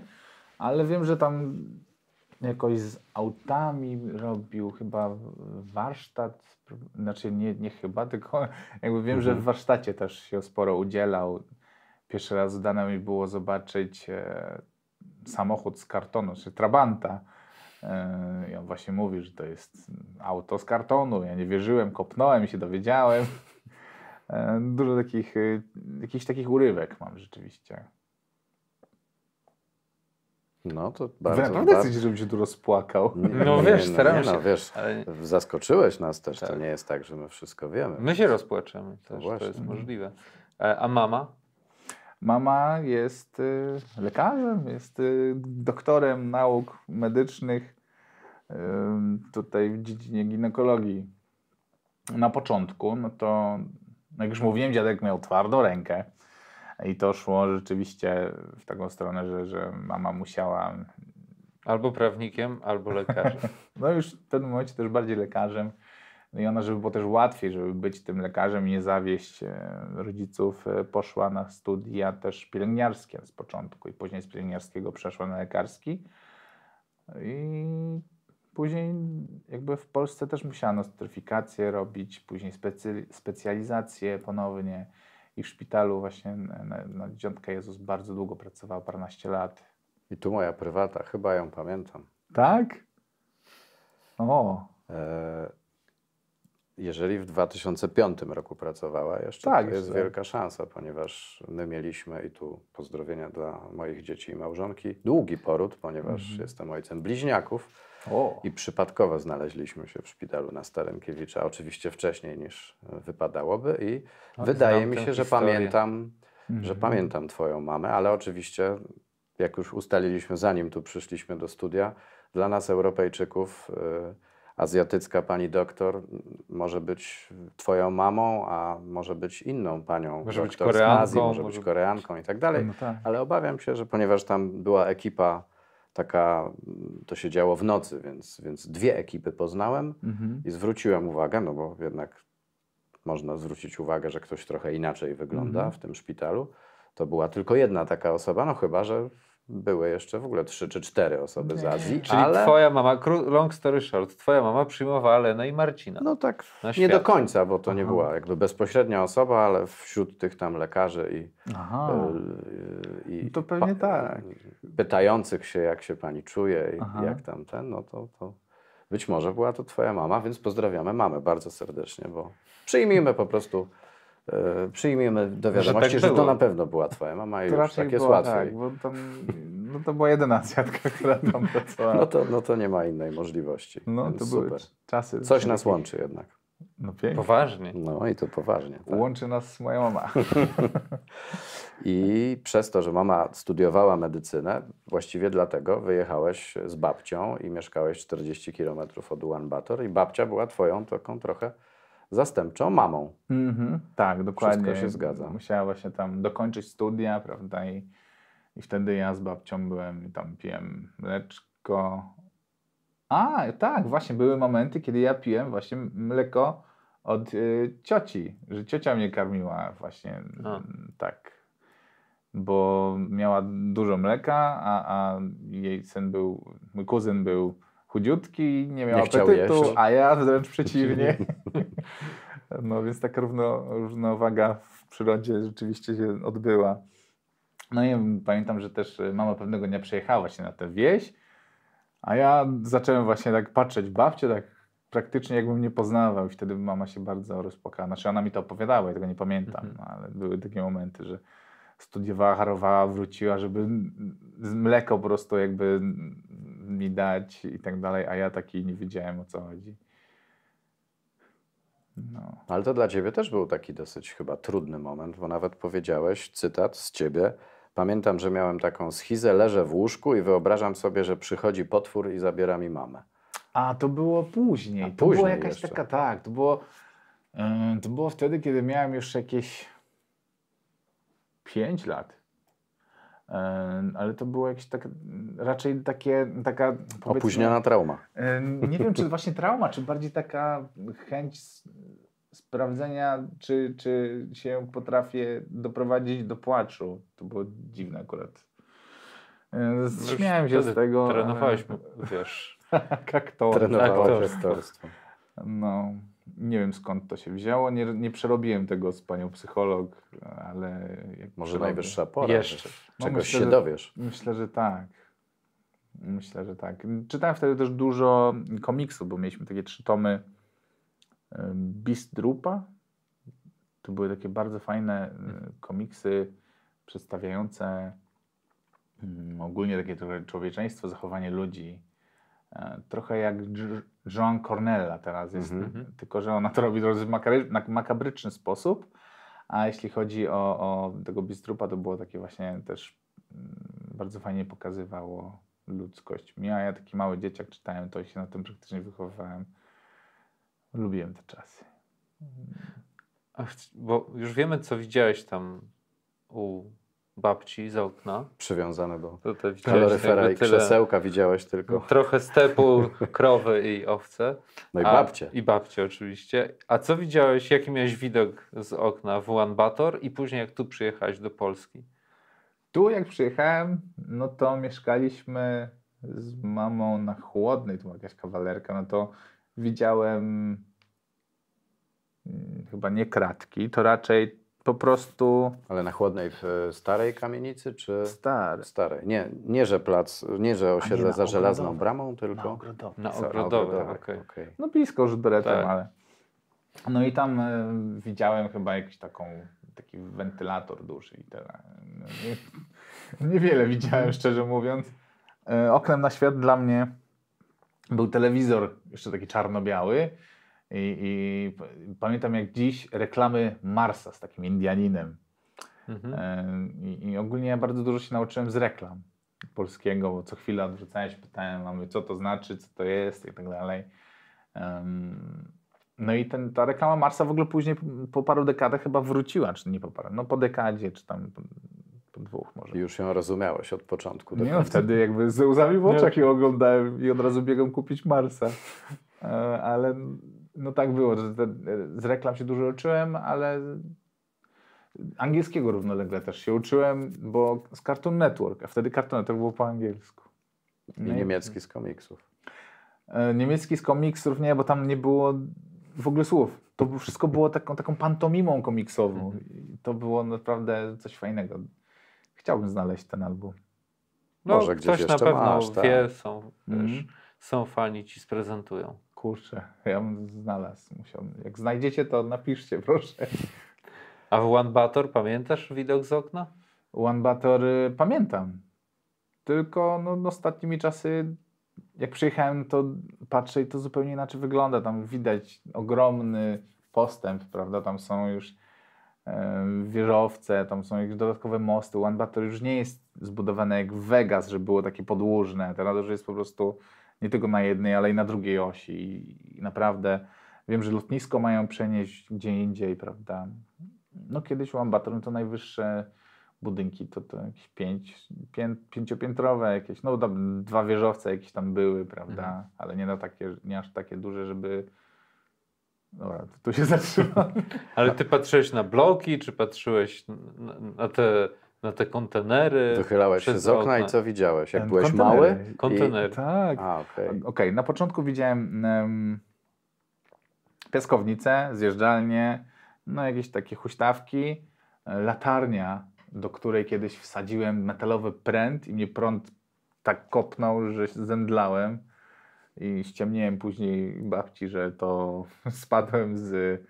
ale wiem, że tam jakoś z autami robił chyba warsztat. Znaczy, nie, nie chyba, tylko jakby wiem, mhm. że w mhm. warsztacie też się sporo udzielał. Pierwszy raz dane mi było zobaczyć e, samochód z kartonu, czy Trabanta. E, I on właśnie mówi, że to jest auto z kartonu. Ja nie wierzyłem, kopnąłem i się dowiedziałem. E, dużo takich, e, jakichś takich urywek mam rzeczywiście. No to bardzo... Naprawdę bardzo... chcecie, żebym się tu rozpłakał? Nie, no wiesz, staram no, wiesz, zaskoczyłeś nas też, tak. to nie jest tak, że my wszystko wiemy. My się rozpłaczemy też, to, to jest możliwe. Mhm. E, a mama? Mama jest y, lekarzem, jest y, doktorem nauk medycznych y, tutaj w dziedzinie ginekologii. Na początku, no to jak już mówiłem, dziadek miał twardą rękę. I to szło rzeczywiście w taką stronę, że, że mama musiała. Albo prawnikiem, albo lekarzem. no już w tym momencie też bardziej lekarzem. No i ona, żeby było też łatwiej, żeby być tym lekarzem i nie zawieść e, rodziców, e, poszła na studia też pielęgniarskie z początku i później z pielęgniarskiego przeszła na lekarski. I później jakby w Polsce też musiała nostryfikację robić, później specy- specjalizację ponownie i w szpitalu właśnie na, na Dziątka Jezus bardzo długo pracowała, paręnaście lat. I tu moja prywata, chyba ją pamiętam. Tak? O. E, jeżeli w 2005 roku pracowała jeszcze, tak, to jest wielka szansa, ponieważ my mieliśmy, i tu pozdrowienia dla moich dzieci i małżonki, długi poród, ponieważ mhm. jestem ojcem bliźniaków o. I przypadkowo znaleźliśmy się w szpitalu na Starenkiewicza, oczywiście wcześniej niż wypadałoby i no, wydaje mi się, że historię. pamiętam, mm. że mhm. pamiętam twoją mamę, ale oczywiście jak już ustaliliśmy, zanim tu przyszliśmy do studia, dla nas Europejczyków y, azjatycka pani doktor może być twoją mamą, a może być inną panią może doktor być Koreanką, z Azji, może, może być Koreanką i tak dalej. No tak. Ale obawiam się, że ponieważ tam była ekipa taka, to się działo w nocy, więc, więc dwie ekipy poznałem mhm. i zwróciłem uwagę, no bo jednak można zwrócić uwagę, że ktoś trochę inaczej wygląda mhm. w tym szpitalu. To była tylko jedna taka osoba, no chyba, że były jeszcze w ogóle trzy czy cztery osoby z Azji. Czyli ale... twoja mama, long story short, twoja mama przyjmowała Lenę i Marcina. No tak, nie do końca, bo to Aha. nie była jakby bezpośrednia osoba, ale wśród tych tam lekarzy i, Aha. E, to pewnie tak. pytających się, jak się pani czuje i Aha. jak tam ten, no to, to być może była to twoja mama, więc pozdrawiamy mamę bardzo serdecznie, bo przyjmijmy po prostu E, przyjmiemy do tak wiadomości, że, tak że to na pewno była twoja mama i już tak jest było, łatwiej. Tak, bo tam, no to była jedyna Azjatka, która tam pracowała. No to, no to nie ma innej możliwości. No to super. były czasy. Coś nas łączy jednak. No pięknie. Poważnie. No i to poważnie. Tak. Łączy nas moja mama. I przez to, że mama studiowała medycynę, właściwie dlatego wyjechałeś z babcią i mieszkałeś 40 km od Ulaanbaatar i babcia była twoją taką trochę zastępczą mamą. Mm -hmm, tak, dokładnie. Wszystko się zgadza. Musiała właśnie tam dokończyć studia, prawda? I, i wtedy ja z babcią byłem i tam piłem mleczko. A, tak, właśnie były momenty, kiedy ja piłem właśnie mleko od y, cioci, że ciocia mnie karmiła właśnie a. tak, bo miała dużo mleka, a, a jej syn był, mój kuzyn był chudziutki, nie miał nie apetytu, a ja wręcz przeciwnie. no więc taka równo, równowaga w przyrodzie rzeczywiście się odbyła. No i pamiętam, że też mama pewnego dnia przejechała się na tę wieś, a ja zacząłem właśnie tak patrzeć babcie, tak praktycznie jakbym nie poznawał i wtedy mama się bardzo rozpłakała. Znaczy ona mi to opowiadała, ja tego nie pamiętam, mhm. no ale były takie momenty, że studiowała, harowała, wróciła, żeby mleko po prostu jakby mi dać i tak dalej, a ja taki nie wiedziałem o co chodzi. No. Ale to dla ciebie też był taki dosyć chyba trudny moment, bo nawet powiedziałeś cytat z ciebie. Pamiętam, że miałem taką schizę, leżę w łóżku i wyobrażam sobie, że przychodzi potwór i zabiera mi mamę. A to było później. A to później była jakaś jeszcze. taka, tak, to było, e, to było wtedy, kiedy miałem już jakieś 5 lat ale to było jakieś tak, raczej takie, taka... Opóźniona trauma. Nie wiem, czy właśnie trauma, czy bardziej taka chęć sprawdzenia, czy, czy się potrafię doprowadzić do płaczu. To było dziwne akurat. No śmiałem się z tego. Trenowałeś, ale... wiesz... aktorstwo. Trenowałeś tak, aktorstwo. No... Nie wiem skąd to się wzięło. Nie, nie przerobiłem tego z panią psycholog, ale. Może przerobię. najwyższa pora. Jeszcze. No, czegoś myślę, się że, dowiesz. Myślę, że tak. Myślę, że tak. Czytałem wtedy też dużo komiksów, bo mieliśmy takie trzy tomy Beast Drupa. To były takie bardzo fajne e, mhm. komiksy przedstawiające mm, ogólnie takie człowieczeństwo, zachowanie ludzi E, trochę jak Joan Cornella teraz jest, mm -hmm. tylko że ona to robi w makabryczny sposób. A jeśli chodzi o, o tego bistrupa, to było takie właśnie też mm, bardzo fajnie pokazywało ludzkość. Mi, ja taki mały dzieciak czytałem to i się na tym praktycznie wychowywałem. Lubiłem te czasy. Ach, bo już wiemy, co widziałeś tam u babci z okna. Przywiązane było. kaloryfera i tyle, krzesełka widziałeś tylko. No, trochę stepu, krowy i owce. No i a, babcie. I babcie oczywiście. A co widziałeś, jaki miałeś widok z okna w Ulan Bator i później jak tu przyjechałeś do Polski? Tu jak przyjechałem, no to mieszkaliśmy z mamą na Chłodnej, tu była jakaś kawalerka, no to widziałem mm, chyba nie kratki, to raczej po prostu. Ale na chłodnej w e, starej kamienicy, czy. Stary. Starej. Nie, nie, że plac, nie, że osiedle nie, za żelazną bramą, tylko. Na ogrodowej. Na ogrodowej, okay. okay. No blisko żbretem, tak. ale. No i tam y, widziałem chyba jakiś taką, taki wentylator duży i tyle. No, nie, niewiele widziałem, szczerze mówiąc. Y, oknem na świat dla mnie był telewizor, jeszcze taki czarno-biały i, i pamiętam jak dziś reklamy Marsa z takim Indianinem. Mhm. E, I, I, ogólnie ja bardzo dużo się nauczyłem z reklam polskiego, bo co chwilę odwracałem się, pytałem mamy, co to znaczy, co to jest i tak dalej. Um, no i ten, ta reklama Marsa w ogóle później po paru dekadach chyba wróciła, czy nie po paru, no po dekadzie, czy tam po, po dwóch może. Już ją rozumiałeś od początku. nie, no, wtedy jakby ze łzami w oczach ją oglądałem i od razu biegłem kupić Marsa. E, ale no tak było, że z reklam się dużo uczyłem, ale angielskiego równolegle też się uczyłem, bo z Cartoon Network, a wtedy Cartoon Network było po angielsku. I niemiecki z komiksów. E, niemiecki z komiksów nie, bo tam nie było w ogóle słów. To wszystko było taką, taką pantomimą komiksową. Mhm. I to było naprawdę coś fajnego. Chciałbym znaleźć ten album. No, Może ktoś na pewno masz, tak. wie, tak. są, też, mm. są fani, ci sprezentują. Kurczę, ja bym znalazł. Musiał. Jak znajdziecie, to napiszcie, proszę. A w One Bator pamiętasz widok z okna? One Bator y, pamiętam. Tylko no, no, ostatnimi czasy, jak przyjechałem, to patrzę i to zupełnie inaczej wygląda. Tam widać ogromny postęp, prawda? Tam są już e, wieżowce, tam są jakieś dodatkowe mosty. One Bator już nie jest zbudowane jak Vegas, że było takie podłużne. Teraz już jest po prostu nie tylko na jednej, ale i na drugiej osi. I, naprawdę wiem, że lotnisko mają przenieść gdzie indziej, prawda? No kiedyś Ambatron no to najwyższe budynki, to, to jakieś pięć, pię, pięciopiętrowe jakieś, no tam dwa wieżowce jakieś tam były, prawda? Mhm. Ale nie na takie, nie aż takie duże, żeby Dobra, tu się zatrzymałem. Ale ty patrzyłeś na bloki, czy patrzyłeś na, na te na te kontenery. Wychylałeś się z okna, i co widziałeś? Jak byłeś kontenery. mały? Kontenery. I... Tak. Okej, okay. okay. na początku widziałem um, piaskownicę, no jakieś takie huśtawki, e, latarnia, do której kiedyś wsadziłem metalowy pręt i mnie prąd tak kopnął, że zemdlałem i ściemniłem później babci, że to spadłem z,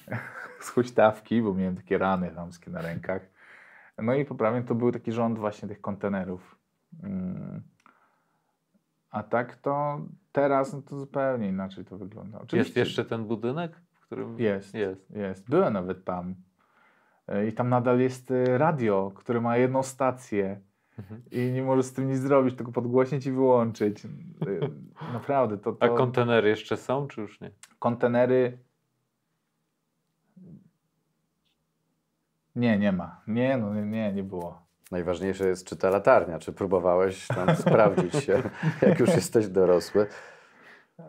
z huśtawki, bo miałem takie rany chamskie na rękach. No i poprawnie to był taki rząd właśnie tych kontenerów. Mm. A tak to teraz no to zupełnie inaczej to wygląda. Oczywiście jest jeszcze ten budynek, w którym jest, jest. jest. Byłem nawet tam. E, I tam nadal jest e, radio, które ma jedną stację mhm. i nie możesz z tym nic zrobić, tylko podgłośnić i wyłączyć. E, naprawdę to, to... A kontenery jeszcze są, czy już nie? Kontenery Nie, nie ma. Nie, no nie, nie było. Najważniejsze jest, czy ta latarnia, czy próbowałeś tam sprawdzić się, jak już jesteś dorosły.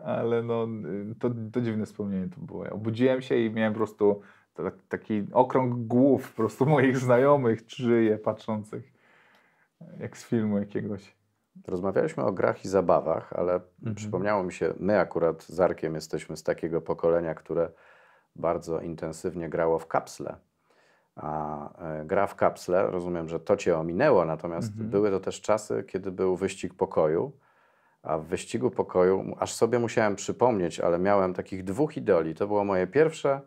Ale no, to, to dziwne wspomnienie to było. Ja obudziłem się i miałem po prostu taki okrąg głów po prostu moich znajomych, czyje patrzących, jak z filmu jakiegoś. Rozmawialiśmy o grach i zabawach, ale mhm. przypomniało mi się, my akurat z Arkiem jesteśmy z takiego pokolenia, które bardzo intensywnie grało w kapsle a e, gra w kapsle, rozumiem, że to cię ominęło, natomiast mhm. były to też czasy, kiedy był wyścig pokoju, a w wyścigu pokoju, aż sobie musiałem przypomnieć, ale miałem takich dwóch idoli. To było moje pierwsze,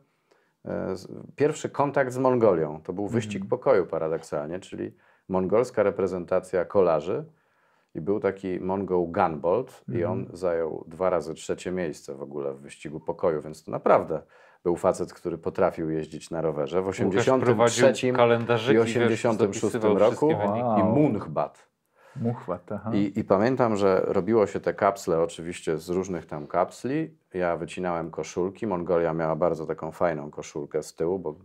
e, pierwszy kontakt z Mongolią. To był wyścig mhm. pokoju paradoksalnie, czyli mongolska reprezentacja kolarzy i był taki Mongol Gunbolt mhm. i on mhm. zajął dwa razy trzecie miejsce w ogóle w wyścigu pokoju, więc to naprawdę był facet, który potrafił jeździć na rowerze. W 83 i 86 roku wow. i Munchbat. Muchwat, aha. I, I pamiętam, że robiło się te kapsle oczywiście z różnych tam kapsli. Ja wycinałem koszulki. Mongolia miała bardzo taką fajną koszulkę z tyłu, bo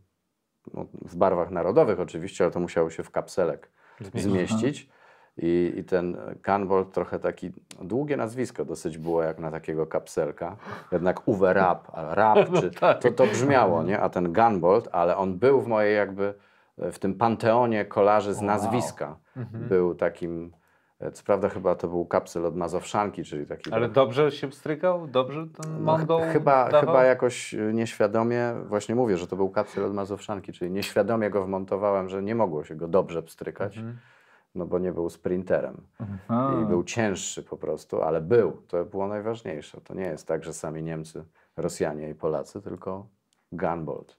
no, w barwach narodowych oczywiście, ale to musiało się w kapselek zmieścić. zmieścić. I, I, ten Canbold trochę taki długie nazwisko dosyć było jak na takiego kapselka. Jednak Uwe Rap, Rap no czy, tak. to, to brzmiało, nie? A ten Gunbolt, ale on był w mojej jakby e, w tym panteonie kolarzy z nazwiska. Mhm. Był takim. E, co prawda chyba to był kapsel od Mazowszanki, czyli taki... Ale dobrze się wstrykał? Dobrze ten mądą no, chyba, chyba jakoś e, nieświadomie, właśnie mówię, że to był kapsel od Mazowszanki, czyli nieświadomie go wmontowałem, że nie mogło się go dobrze wstrykać. Mhm no bo nie był sprinterem Aha. i był cięższy po prostu, ale był. To było najważniejsze. To nie jest tak, że sami Niemcy, Rosjanie i Polacy, tylko Gunbold.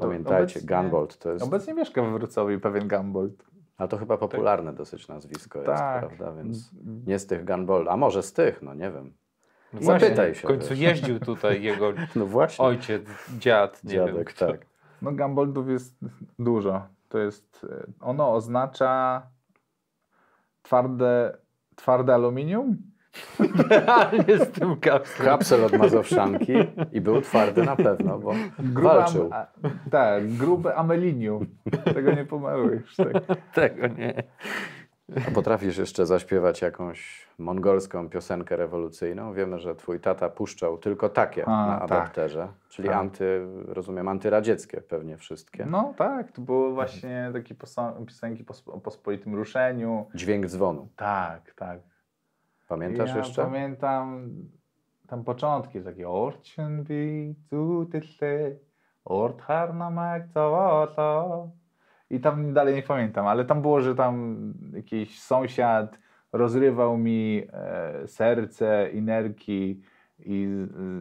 Pamiętajcie, obecnie, to jest... Obecnie mieszka w Wrocławiu pewien Gunbold. A to chyba popularne dosyć nazwisko tak. jest, prawda? Więc nie z tych Gunbold, a może z tych, no nie wiem. No Zapytaj się. W końcu wiesz. jeździł tutaj jego no właśnie. ojciec, dziad, nie Dziadek, wiem. tak. No Gamboldów jest dużo. To jest, e, ono oznacza twarde, twarde aluminium? Realnie z tym Kapsel od Mazowszanki i był twardy na pewno, bo Gruba, walczył. tak, grube amelinium. Tego nie pomalujesz. Tak. Tego nie. A potrafisz jeszcze zaśpiewać jakąś mongolską piosenkę rewolucyjną? Wiemy, że twój tata puszczał tylko takie A, na tak. adapterze, tak. czyli tak. anty, rozumiem, antyradzieckie pewnie wszystkie. No tak, to były właśnie takie piosenki o pospolitym ruszeniu. Dźwięk dzwonu. Tak, tak. Pamiętasz ja jeszcze? pamiętam tam początki, takie Orczyn bi, tu tyle, Ortharna magdawata i tam dalej nie pamiętam, ale tam było, że tam jakiś sąsiad rozrywał mi e, serce i nerki i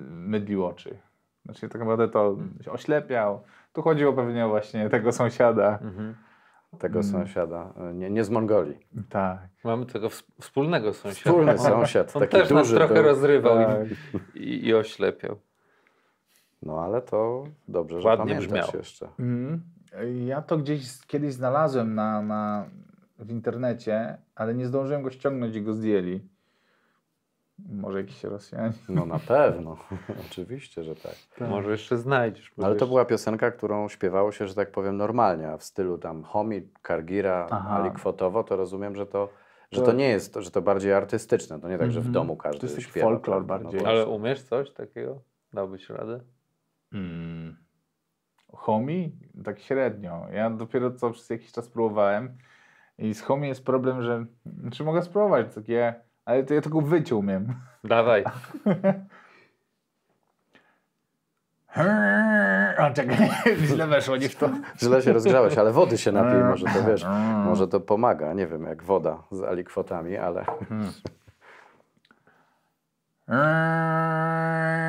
mydlił oczy. Znaczy tak naprawdę to się mhm. oślepiał. Tu chodziło pewnie właśnie tego sąsiada. Mhm. Tego mhm. sąsiada, nie, nie z Mongolii. Tak. Mamy tego wspólnego sąsiada. Wspólny sąsiad, On, taki też duży. też nas trochę rozrywał tak. i, i oślepiał. No ale to dobrze, że Ładnie pamiętasz brzmiało. jeszcze. Mhm. Ja to gdzieś kiedyś znalazłem na, na, w internecie, ale nie zdążyłem go ściągnąć i go zdjęli. Może jakiś Rosjanin. No na pewno, oczywiście, że tak. tak. Może jeszcze znajdziesz. Ale to była piosenka, którą śpiewało się, że tak powiem, normalnie, a w stylu tam Homi, Kargira, ale Kwotowo, to rozumiem, że to, że to nie jest, że to bardziej artystyczne, to nie tak, że w mhm. domu każdy to jest śpiewa. folklor no bardziej. No, ale umiesz coś takiego? Dałbyś radę? Mm. Homi? Tak średnio. Ja dopiero co przez jakiś czas próbowałem i z Homi jest problem, że czy mogę spróbować takie, ale to ja tylko wyciął umiem. Dawaj. A czekaj, źle weszło, nie to. Źle się rozgrzałeś, ale wody się napij, może to wiesz, mm. może to pomaga, nie wiem, jak woda z alikwotami, ale... Hmm.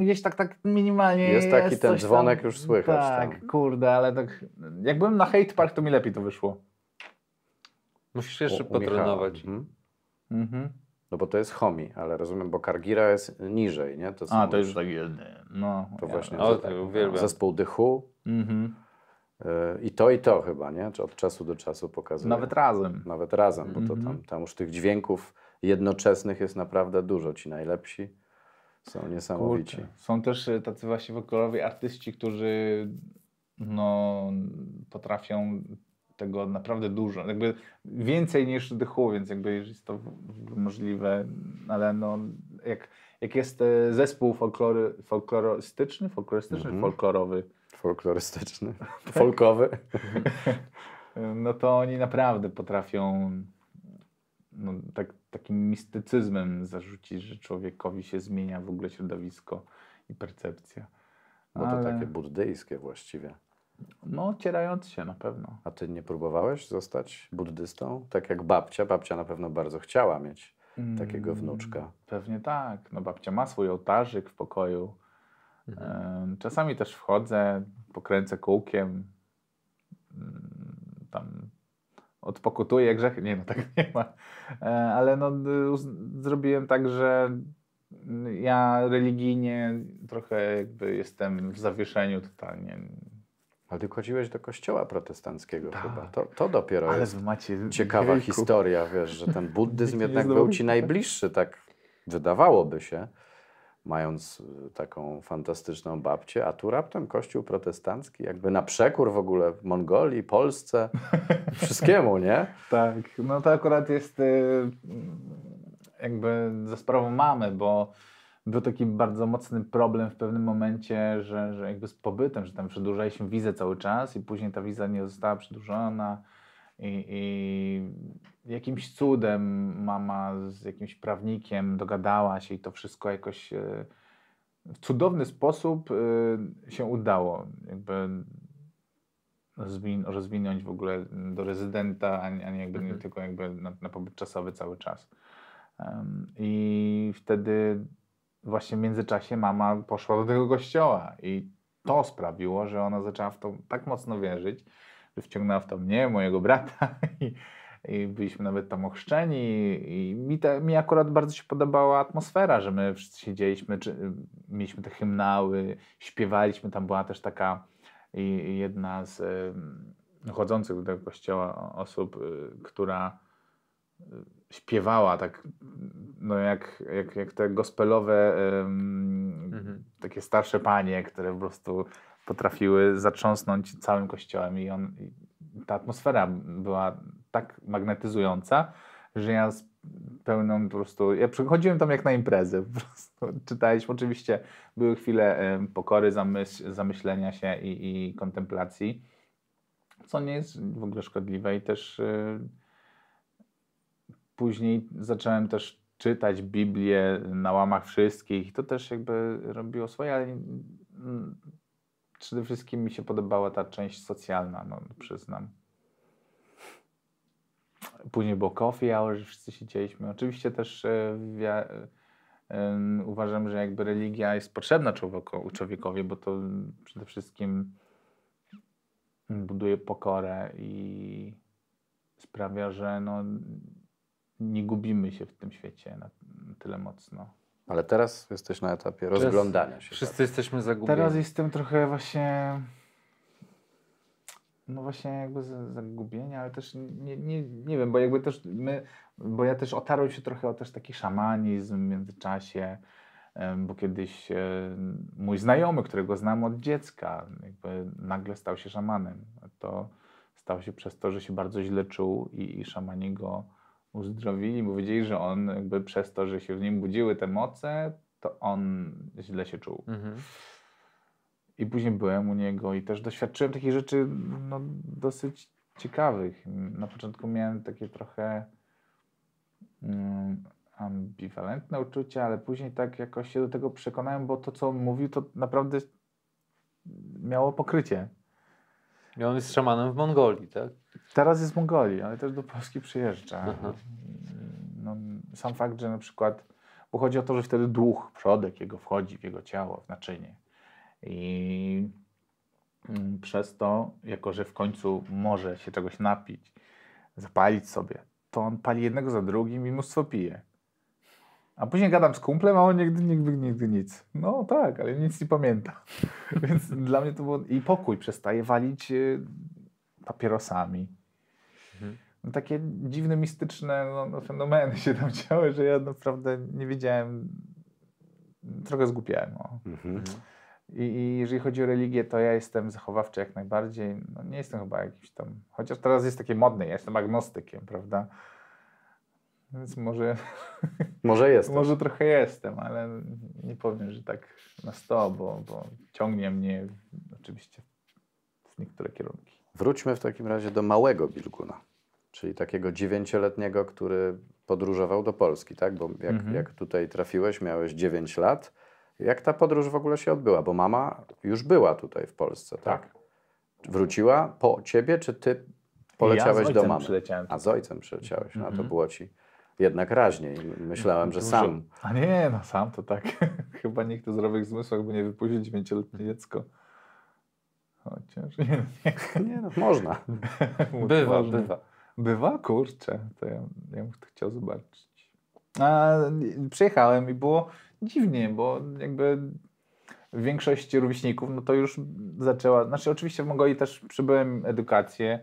gdzieś tak, tak minimalnie jest. taki jest ten dzwonek tam, już słychać. Tak, tam. kurde, ale tak, jak byłem na hate park, to mi lepiej to wyszło. Musisz jeszcze u, potrenować. Mhm. Mhm. No bo to jest homi, ale rozumiem, bo Kargira jest niżej, nie? To A, to już tak jeden. No, to ja, właśnie o, tak, zespół dychu. Mhm. Y, I to, i to chyba, nie? Czy od czasu do czasu pokazuje. Nawet razem. Nawet razem, bo to tam, mhm. tam już tych dźwięków jednoczesnych jest naprawdę dużo. Ci najlepsi są niesamowici. Kurczę. Są też e, tacy właśnie wokalowi artyści, którzy no, potrafią tego naprawdę dużo, jakby więcej niż dychu, więc jakby jest to możliwe, ale no jak, jak jest e, zespół folklory, folklorystyczny, folklorystyczny, mm -hmm. folklorowy? Folklorystyczny, tak. folkowy. no to oni naprawdę potrafią no, tak takim mistycyzmem zarzucić, że człowiekowi się zmienia w ogóle środowisko i percepcja. No, Bo to ale... takie buddyjskie właściwie. No, ocierając się na pewno. A ty nie próbowałeś zostać buddystą? Tak jak babcia. Babcia na pewno bardzo chciała mieć mm, takiego wnuczka. Pewnie tak. No, babcia ma swój ołtarzyk w pokoju. Mhm. Czasami też wchodzę, pokręcę kółkiem mm, odpokutuje grzech. Nie, no tak nie ma. E, ale no, zrobiłem tak, że ja religijnie trochę jakby jestem w zawieszeniu totalnie. Ale ty chodziłeś do kościoła protestanckiego tak. chyba. To, to dopiero Ale jest macie ciekawa wielku. historia, wiesz, że ten buddyzm jednak był ci najbliższy, tak wydawałoby się mając y, taką fantastyczną babcię, a tu raptem kościół protestancki, jakby na przekór w ogóle w Mongolii, Polsce, wszystkiemu, nie? tak, no to akurat jest y, jakby za sprawą mamy, bo był taki bardzo mocny problem w pewnym momencie, że, że jakby z pobytem, że tam przedłużaliśmy wizę cały czas i później ta wiza nie została przedłużona i, i jakimś cudem mama z jakimś prawnikiem dogadała się i to wszystko jakoś e, w cudowny sposób e, się udało. Jakby rozwin no, rozwinąć w ogóle do rezydenta, a nie, a nie jakby, mhm. nie tylko jakby na, na pobyt czasowy cały czas. Um, I wtedy właśnie w międzyczasie mama poszła do tego kościoła i to sprawiło, że ona zaczęła w to tak mocno wierzyć, wciągnęła w to mnie, mojego brata i, i byliśmy nawet tam ochrzczeni i mi, te, mi akurat bardzo się podobała atmosfera, że my wszyscy siedzieliśmy, czy, mieliśmy te hymnały, śpiewaliśmy, tam była też taka i, jedna z y, chodzących do tego kościoła osób, y, która y, śpiewała tak, no jak, jak, jak te gospelowe, mhm. takie starsze panie, które po prostu potrafiły zatrząsnąć całym kościołem i, on, i ta atmosfera była tak magnetyzująca, że ja z pełną po prostu. Ja przychodziłem tam jak na imprezę. Po prostu czytaliśmy. Oczywiście były chwile pokory, zamyślenia się i, i, kontemplacji, co nie jest w ogóle szkodliwe. I też y, później zacząłem też czytać Biblię na łamach wszystkich. To też jakby robiło swoje, ale mm, przede wszystkim mi się podobała ta część socjalna, no przyznam. Później było coffee hour, że wszyscy siedzieliśmy. Oczywiście też e, e, uważam, że jakby religia jest potrzebna u człowiekowi, bo to przede wszystkim buduje pokorę i sprawia, że no, nie gubimy się w tym świecie na, na tyle mocno. Ale teraz jesteś na etapie teraz rozglądania się. Wszyscy tak. jesteśmy zagubieni. Teraz jestem trochę właśnie. No właśnie jakby zagubienia, ale też nie, nie, nie wiem, bo jakby też my, bo ja też otarłem się trochę o też taki szamanizm w międzyczasie, bo kiedyś mój znajomy, którego znam od dziecka, jakby nagle stał się szamanem. To stało się przez to, że się bardzo źle czuł i, i szamani go uzdrowili, bo wiedzieli, że on jakby przez to, że się w nim budziły te moce, to on źle się czuł. Mhm. I później byłem u niego i też doświadczyłem takich rzeczy no, dosyć ciekawych. Na początku miałem takie trochę mm, ambiwalentne uczucia, ale później tak jakoś się do tego przekonałem, bo to, co mówił, to naprawdę miało pokrycie. I on jest szamanem w Mongolii, tak? Teraz jest w Mongolii, ale też do Polski przyjeżdża. No, sam fakt, że na przykład, bo chodzi o to, że wtedy duch, przodek jego wchodzi w jego ciało, w naczynie. I mm, przez to, jako że w końcu może się czegoś napić, zapalić sobie, to on pali jednego za drugim i mnóstwo pije. A później gadam z kumplem, a on nigdy, nigdy, nigdy nic. No tak, ale nic nie pamięta. Więc dla mnie to było... I pokój przestaje walić y, papierosami. Mhm. No, takie dziwne, mistyczne no, no, fenomeny się tam działy, że ja naprawdę nie wiedziałem, trochę zgłupiałem. Mhm. mhm. I, I, jeżeli chodzi o religię, to ja jestem zachowawczy jak najbardziej. No, nie jestem chyba jakimś tam, chociaż teraz jest takie modne, ja jestem agnostykiem, prawda? Więc może. Może jestem. może trochę jestem, ale nie powiem, że tak na sto, bo, bo ciągnie mnie oczywiście w niektóre kierunki. Wróćmy w takim razie do małego Bilguna, czyli takiego dziewięcioletniego, który podróżował do Polski, tak? Bo jak, mhm. jak tutaj trafiłeś, miałeś 9 lat. Jak ta podróż w ogóle się odbyła? Bo mama już była tutaj w Polsce, tak? tak. Wróciła po ciebie, czy ty poleciałeś ja do mamy? Przyleciałem. A z ojcem przyleciałeś, no mhm. to było ci jednak raźniej. Myślałem, że sam. A nie, no sam to tak. Chyba nikt w zdrowych zmysłach by nie wypuścił dziewięcioletnie dziecko Chociaż nie, nie. nie no, można. bywa, można. bywa. Bywa? Kurczę, to ja, ja bym chciał zobaczyć. A, przyjechałem i było dziwnie, bo jakby większość rówieśników, no to już zaczęła, znaczy oczywiście w Mongolii też przybyłem edukację.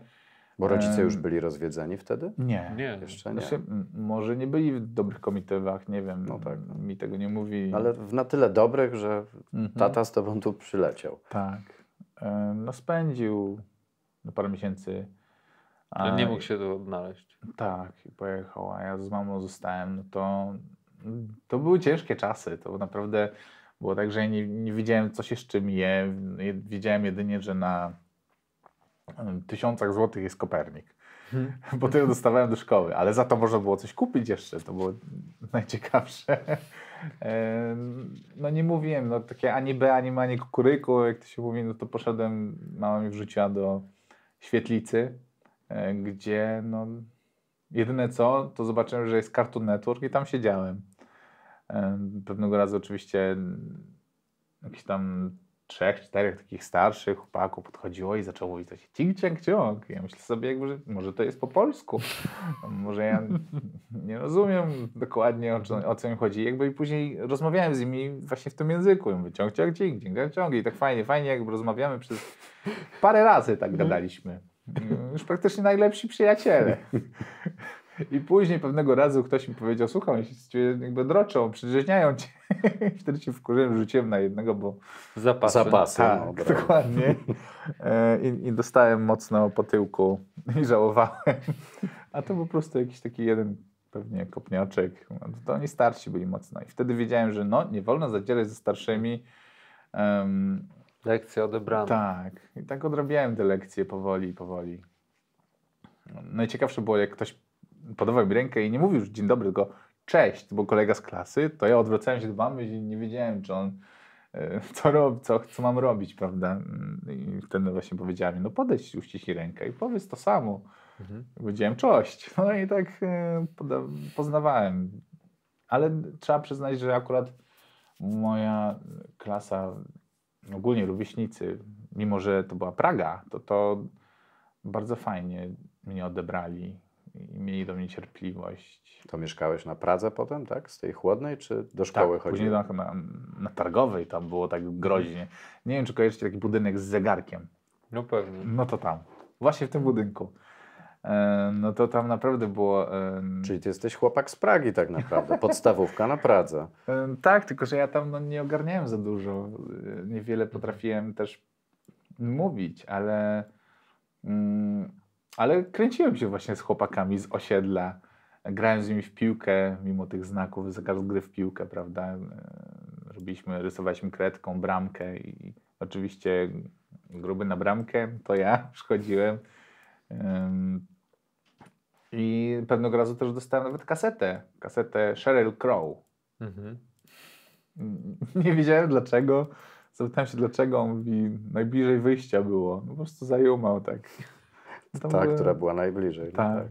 Bo rodzice już byli rozwiedzeni wtedy? Nie. nie. Jeszcze nie. Znaczy, może nie byli w dobrych komitewach, nie wiem, no tak. No. mi tego nie mówi. Ale na tyle dobrych, że mhm. tata z tobą tu przyleciał. Tak no, spędził no, parę miesięcy. Ale nie mógł się tu odnaleźć. Tak, i pojechał, a ja z mamą zostałem, no to, to były ciężkie czasy, to naprawdę było tak, że ja nie, nie wiedziałem, co się z czym je, wiedziałem jedynie, że na tysiącach złotych jest Kopernik, hmm. bo tego dostawałem do szkoły, ale za to można było coś kupić jeszcze, to było najciekawsze. No nie mówiłem, no takie ani B, ani ma, ani kukuryku, jak to się mówi, no to poszedłem, mama mi wrzuciła do świetlicy, e, gdzie no jedyne co, to zobaczyłem, że jest Cartoon Network i tam siedziałem. Pewnego razu oczywiście jakiś tam trzech, czterech takich starszych chłopaków podchodziło i zaczęło mówić się ciąg ciąg ciąg. Ja myślę sobie, jakby, że może to jest po polsku. może ja nie rozumiem dokładnie o, o co im chodzi. Jakby i później rozmawiałem z nimi właśnie w tym języku. I mówię ciąg ciąg cing, ciąg ciąg, ciąg. I tak fajnie, fajnie jakby rozmawiamy przez parę razy tak mhm. gadaliśmy. Już praktycznie najlepsi przyjaciele. I później pewnego razu ktoś mi powiedział, słuchaj, cię jakby droczą, przedrzeźniają cię. wtedy się wkurzyłem, rzuciłem na jednego, bo... Zapasy. Zapasy. Tak, no, dokładnie. E, I, I, dostałem mocno po tyłku i żałowałem. A to po prostu jakiś taki jeden pewnie kopniaczek. To oni starsi byli mocno. I wtedy wiedziałem, że no, nie wolno zadzielać ze starszymi. Um, Lekcje odebrane. Tak. I tak odrabiałem te lekcje powoli, powoli. Najciekawsze no było, jak ktoś podawał mi rękę i nie mówił już dzień dobry, tylko cześć, bo kolega z klasy, to ja odwracałem się do mamy i nie wiedziałem, czy on e, co robi, co, co mam robić, prawda? Mm, I wtedy właśnie powiedziałem, no podejdź, uściśnij rękę i powiedz to samo. Mhm. Powiedziałem, cześć. No i tak e, poznawałem. Ale trzeba przyznać, że akurat moja klasa, ogólnie rówieśnicy, mimo że to była Praga, to to bardzo fajnie mnie odebrali i mieli do mnie cierpliwość. To mieszkałeś na Pradze potem, tak? Z tej chłodnej, czy do tak, szkoły tak, chodziłeś? później na, na Targowej, tam było tak groźnie. Nie wiem, czy kojarzycie taki budynek z zegarkiem. No pewnie. No to tam, właśnie w tym budynku. E, no to tam naprawdę było. Czyli ty jesteś chłopak z Pragi, tak naprawdę. Podstawówka na Pradze. tak, tylko że ja tam no, nie ogarniałem za dużo. E, niewiele potrafiłem też mówić, ale. Mm, ale kręciłem się właśnie z chłopakami z osiedla, grałem z nimi w piłkę, mimo tych znaków, zakaz gry w piłkę, prawda? E, robiliśmy, rysowaliśmy kredką bramkę i oczywiście gruby na bramkę, to ja przychodziłem. I pewnego razu też dostałem nawet kasetę, kasetę Sheryl Crow. Mhm. Nie wiedziałem dlaczego. Zapytałem się dlaczego, on mówi, najbliżej wyjścia było. No po prostu zajumał tak ta, były... która była najbliżej. Ta. tak.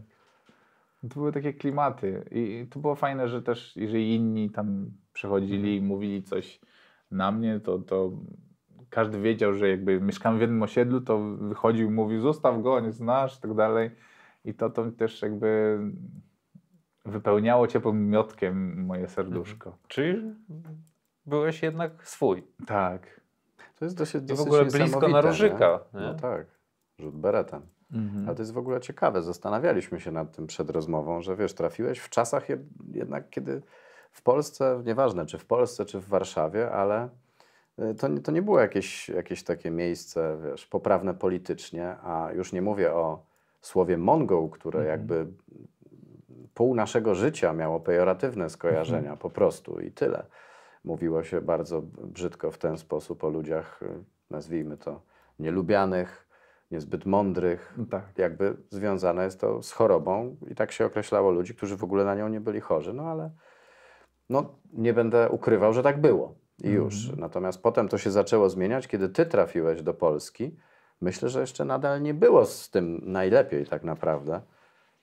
To były takie klimaty i to było fajne, że też jeżeli inni tam przychodzili mhm. i mówili coś na mnie, to, to każdy wiedział, że jakby mieszkam w jednym osiedlu, to wychodził i mówił zostaw go, nie znasz i tak dalej. I to, to też jakby wypełniało ciepłym miotkiem moje serduszko. Mhm. Czyli byłeś jednak swój. Tak. To jest dosyć, dosyć I w ogóle blisko na różyka No tak, rzut beretem. Mhm. Ale to jest w ogóle ciekawe. Zastanawialiśmy się nad tym przed rozmową, że wiesz, trafiłeś w czasach jednak, kiedy w Polsce, nieważne czy w Polsce, czy w Warszawie, ale y, to, to nie było jakieś, jakieś takie miejsce, wiesz, poprawne politycznie, a już nie mówię o słowie mongoł, które mhm. jakby pół naszego życia miało pejoratywne skojarzenia mhm. po prostu i tyle. Mówiło się bardzo brzydko w ten sposób o ludziach, y, nazwijmy to, nielubianych, niezbyt mądrych. No tak. Jakby związane jest to z chorobą i tak się określało ludzi, którzy w ogóle na nią nie byli chorzy, no ale no, nie będę ukrywał, że tak było i mhm. już. Natomiast potem to się zaczęło zmieniać, kiedy ty trafiłeś do Polski. Myślę, że jeszcze nadal nie było z tym najlepiej tak naprawdę.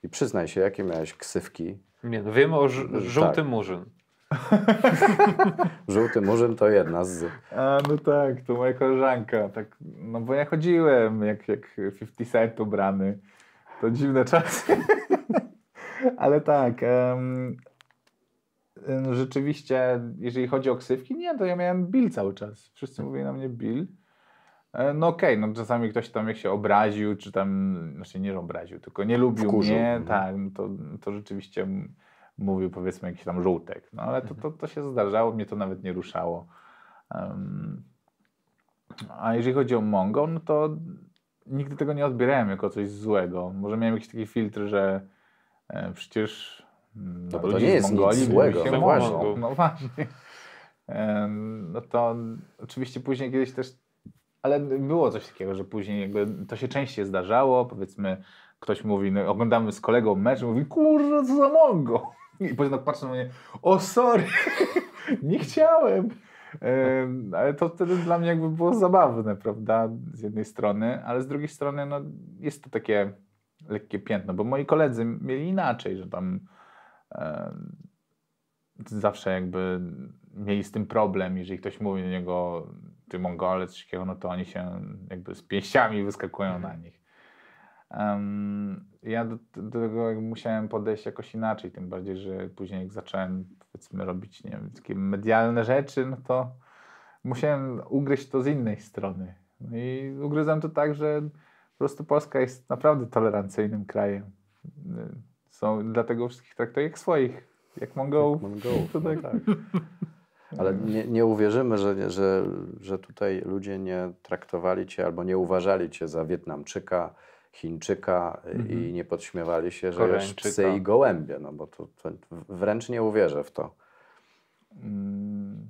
I przyznaj się, jakie miałeś ksywki. Nie, no wiem o mm, żółtym tak. murzyn. Żółty Murzyn to jedna z... A, no tak, to moja koleżanka. Tak, no bo ja chodziłem jak, jak 50 Cent ubrany. To dziwne czasy. Ale tak, um, rzeczywiście, jeżeli chodzi o ksywki, nie, to ja miałem Bill cały czas. Wszyscy mówili na mnie Bill. E, no okej, okay, no czasami ktoś tam jak się obraził, czy tam, znaczy nie obraził, tylko nie lubił Wkurzył. mnie, mhm. tak, no to, to rzeczywiście mówił powiedzmy jakiś tam żółtek. No ale to, to, to się zdarzało, mnie to nawet nie ruszało. Um, a jeżeli chodzi o Mongo, no to nigdy tego nie odbierałem jako coś złego. Może miałem jakiś taki filtr, że e, przecież mm, no, no, to nie jest Mongolii, nic złego. Się no, właśnie. No właśnie. no to oczywiście później kiedyś też, ale było coś takiego, że później jakby to się częściej zdarzało, powiedzmy ktoś mówi, no, oglądamy z kolegą mecz, mówi, kurze co za Mongo. I później tak patrzy na mnie, o sorry, nie chciałem. Ale to wtedy dla mnie jakby było zabawne, prawda, z jednej strony, ale z drugiej strony no, jest to takie lekkie piętno, bo moi koledzy mieli inaczej, że tam e, zawsze jakby mieli z tym problem, jeżeli ktoś mówi do niego ty mongolec, no to oni się jakby z pięściami wyskakują na mhm. nich. Um, ja do, do, tego musiałem podejść jakoś inaczej, tym bardziej, że później jak zacząłem powiedzmy robić nie wiem, takie medialne rzeczy, no to musiałem ugryźć to z innej strony. No i ugryzłem to tak, że po prostu Polska jest naprawdę tolerancyjnym krajem. Są, dlatego wszystkich traktuje jak swoich, jak Mongołów. Jak Mongołów to no tak. tak. Ale nie, nie uwierzymy, że, że, że tutaj ludzie nie traktowali cię albo nie uważali cię za Wietnamczyka, Chińczyka y, i mhm. nie podśmiewali się, że Koreańczyka. psy i gołębie, no bo to, to wręcz nie uwierzę w to. Mm,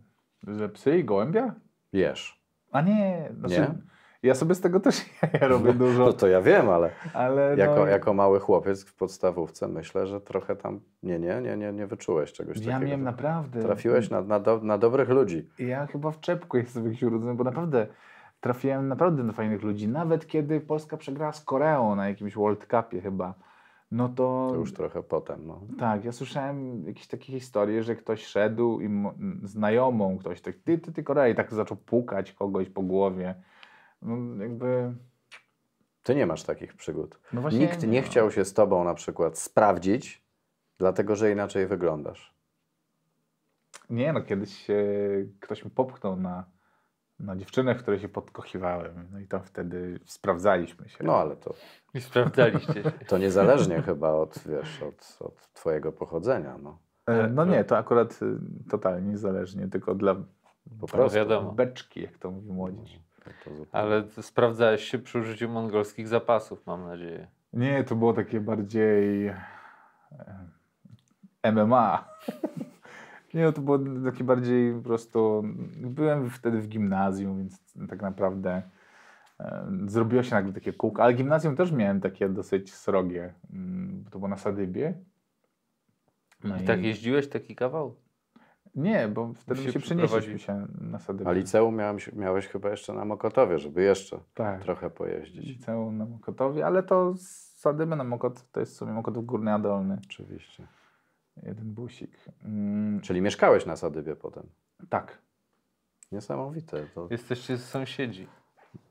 że psy i gołębia. Jesz. A nie, znaczy, nie? ja sobie z tego też ja robię no dużo. No to ja wiem, ale, ale no jako, no... jako mały chłopiec w podstawówce myślę, że trochę tam nie, nie, nie, nie, nie wyczułeś czegoś ja takiego. Ja miałem naprawdę. Trafiłeś na, na, do, na dobrych ludzi. Ja chyba w czepku jestem jakiś urodzony, bo naprawdę trafiłem naprawdę na fajnych ludzi. Nawet kiedy Polska przegrała z Koreą na jakimś World Cupie chyba, no to... To już trochę potem, no. Tak, ja słyszałem jakieś takie historie, że ktoś szedł i znajomą ktoś tak, ty, ty, ty i tak zaczął pukać kogoś po głowie. No jakby... Ty nie masz takich przygód. No właśnie, Nikt nie no. chciał się z tobą na przykład sprawdzić, dlatego że inaczej wyglądasz. Nie, no kiedyś e, ktoś mi popchnął na na dziewczynę, w której się podkochiwałem. No i tam wtedy sprawdzaliśmy się. No ale to. I sprawdzaliście się. To niezależnie chyba od, wiesz, od, od Twojego pochodzenia. No. E, no nie, to akurat y, totalnie niezależnie, tylko dla po no prostu beczki, jak to mówi młodzież. No, ale sprawdzałeś się przy użyciu mongolskich zapasów, mam nadzieję. Nie, to było takie bardziej MMA. Nie, no to było takie bardziej po prostu. Byłem wtedy w gimnazjum, więc tak naprawdę e, zrobiło się nagle takie kółko. Ale gimnazjum też miałem takie dosyć srogie. Mm, bo To było na Sadybie. No, no I tak jeździłeś taki kawał? Nie, bo wtedy się, się przenieśliśmy się na Sadybie. A liceum miałeś, miałeś chyba jeszcze na Mokotowie, żeby jeszcze tak. trochę pojeździć. Liceum na Mokotowie, ale to z Sadyby na Mokot to jest w sumie Mokotów Górny, a Dolny. Oczywiście. Jeden busik. Mm. Czyli mieszkałeś na Sadybie potem? Tak. Niesamowite. To... Jesteście sąsiedzi.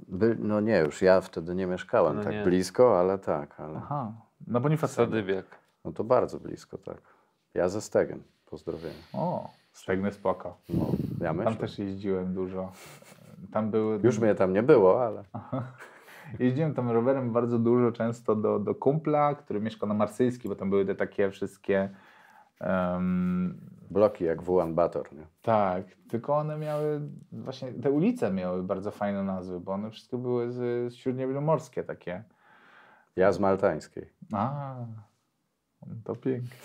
By, no nie, już ja wtedy nie mieszkałem no tak nie. blisko, ale tak. Ale... Aha, na Bonifacy. Sadybiak. No to bardzo blisko, tak. Ja ze Stegen, pozdrowienia. O, Stegny spoko. No, ja myślę. Tam też jeździłem dużo. Tam były... Już mnie tam nie było, ale... Jeździłem tam rowerem bardzo dużo, często do, do kumpla, który mieszkał na Marsyjski, bo tam były te takie wszystkie Um, Bloki jak w Ulan Bator, nie? Tak, tylko one miały, właśnie te ulice miały bardzo fajne nazwy, bo one wszystkie były z, z śródniebiamorskie takie. Ja z maltańskiej. A, to pięknie.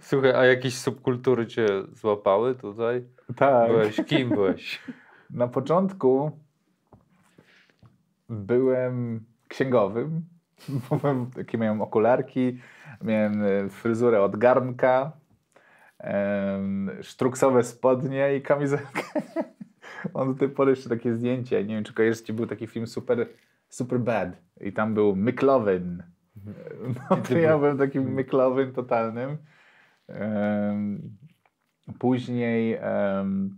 Słuchaj, a jakieś subkultury cię złapały tutaj? Tak. Byłeś, kim byłeś? Na początku byłem księgowym, takie miałem okularki, miałem e, fryzurę od garnka, sztruksowe spodnie i kamizelkę. On do tej pory jeszcze takie zdjęcie. Nie wiem, czy kojarzycie, był taki film Super, super Bad i tam był McLovin. Mhm. No, to ja byłem takim McLovin mhm. totalnym. Później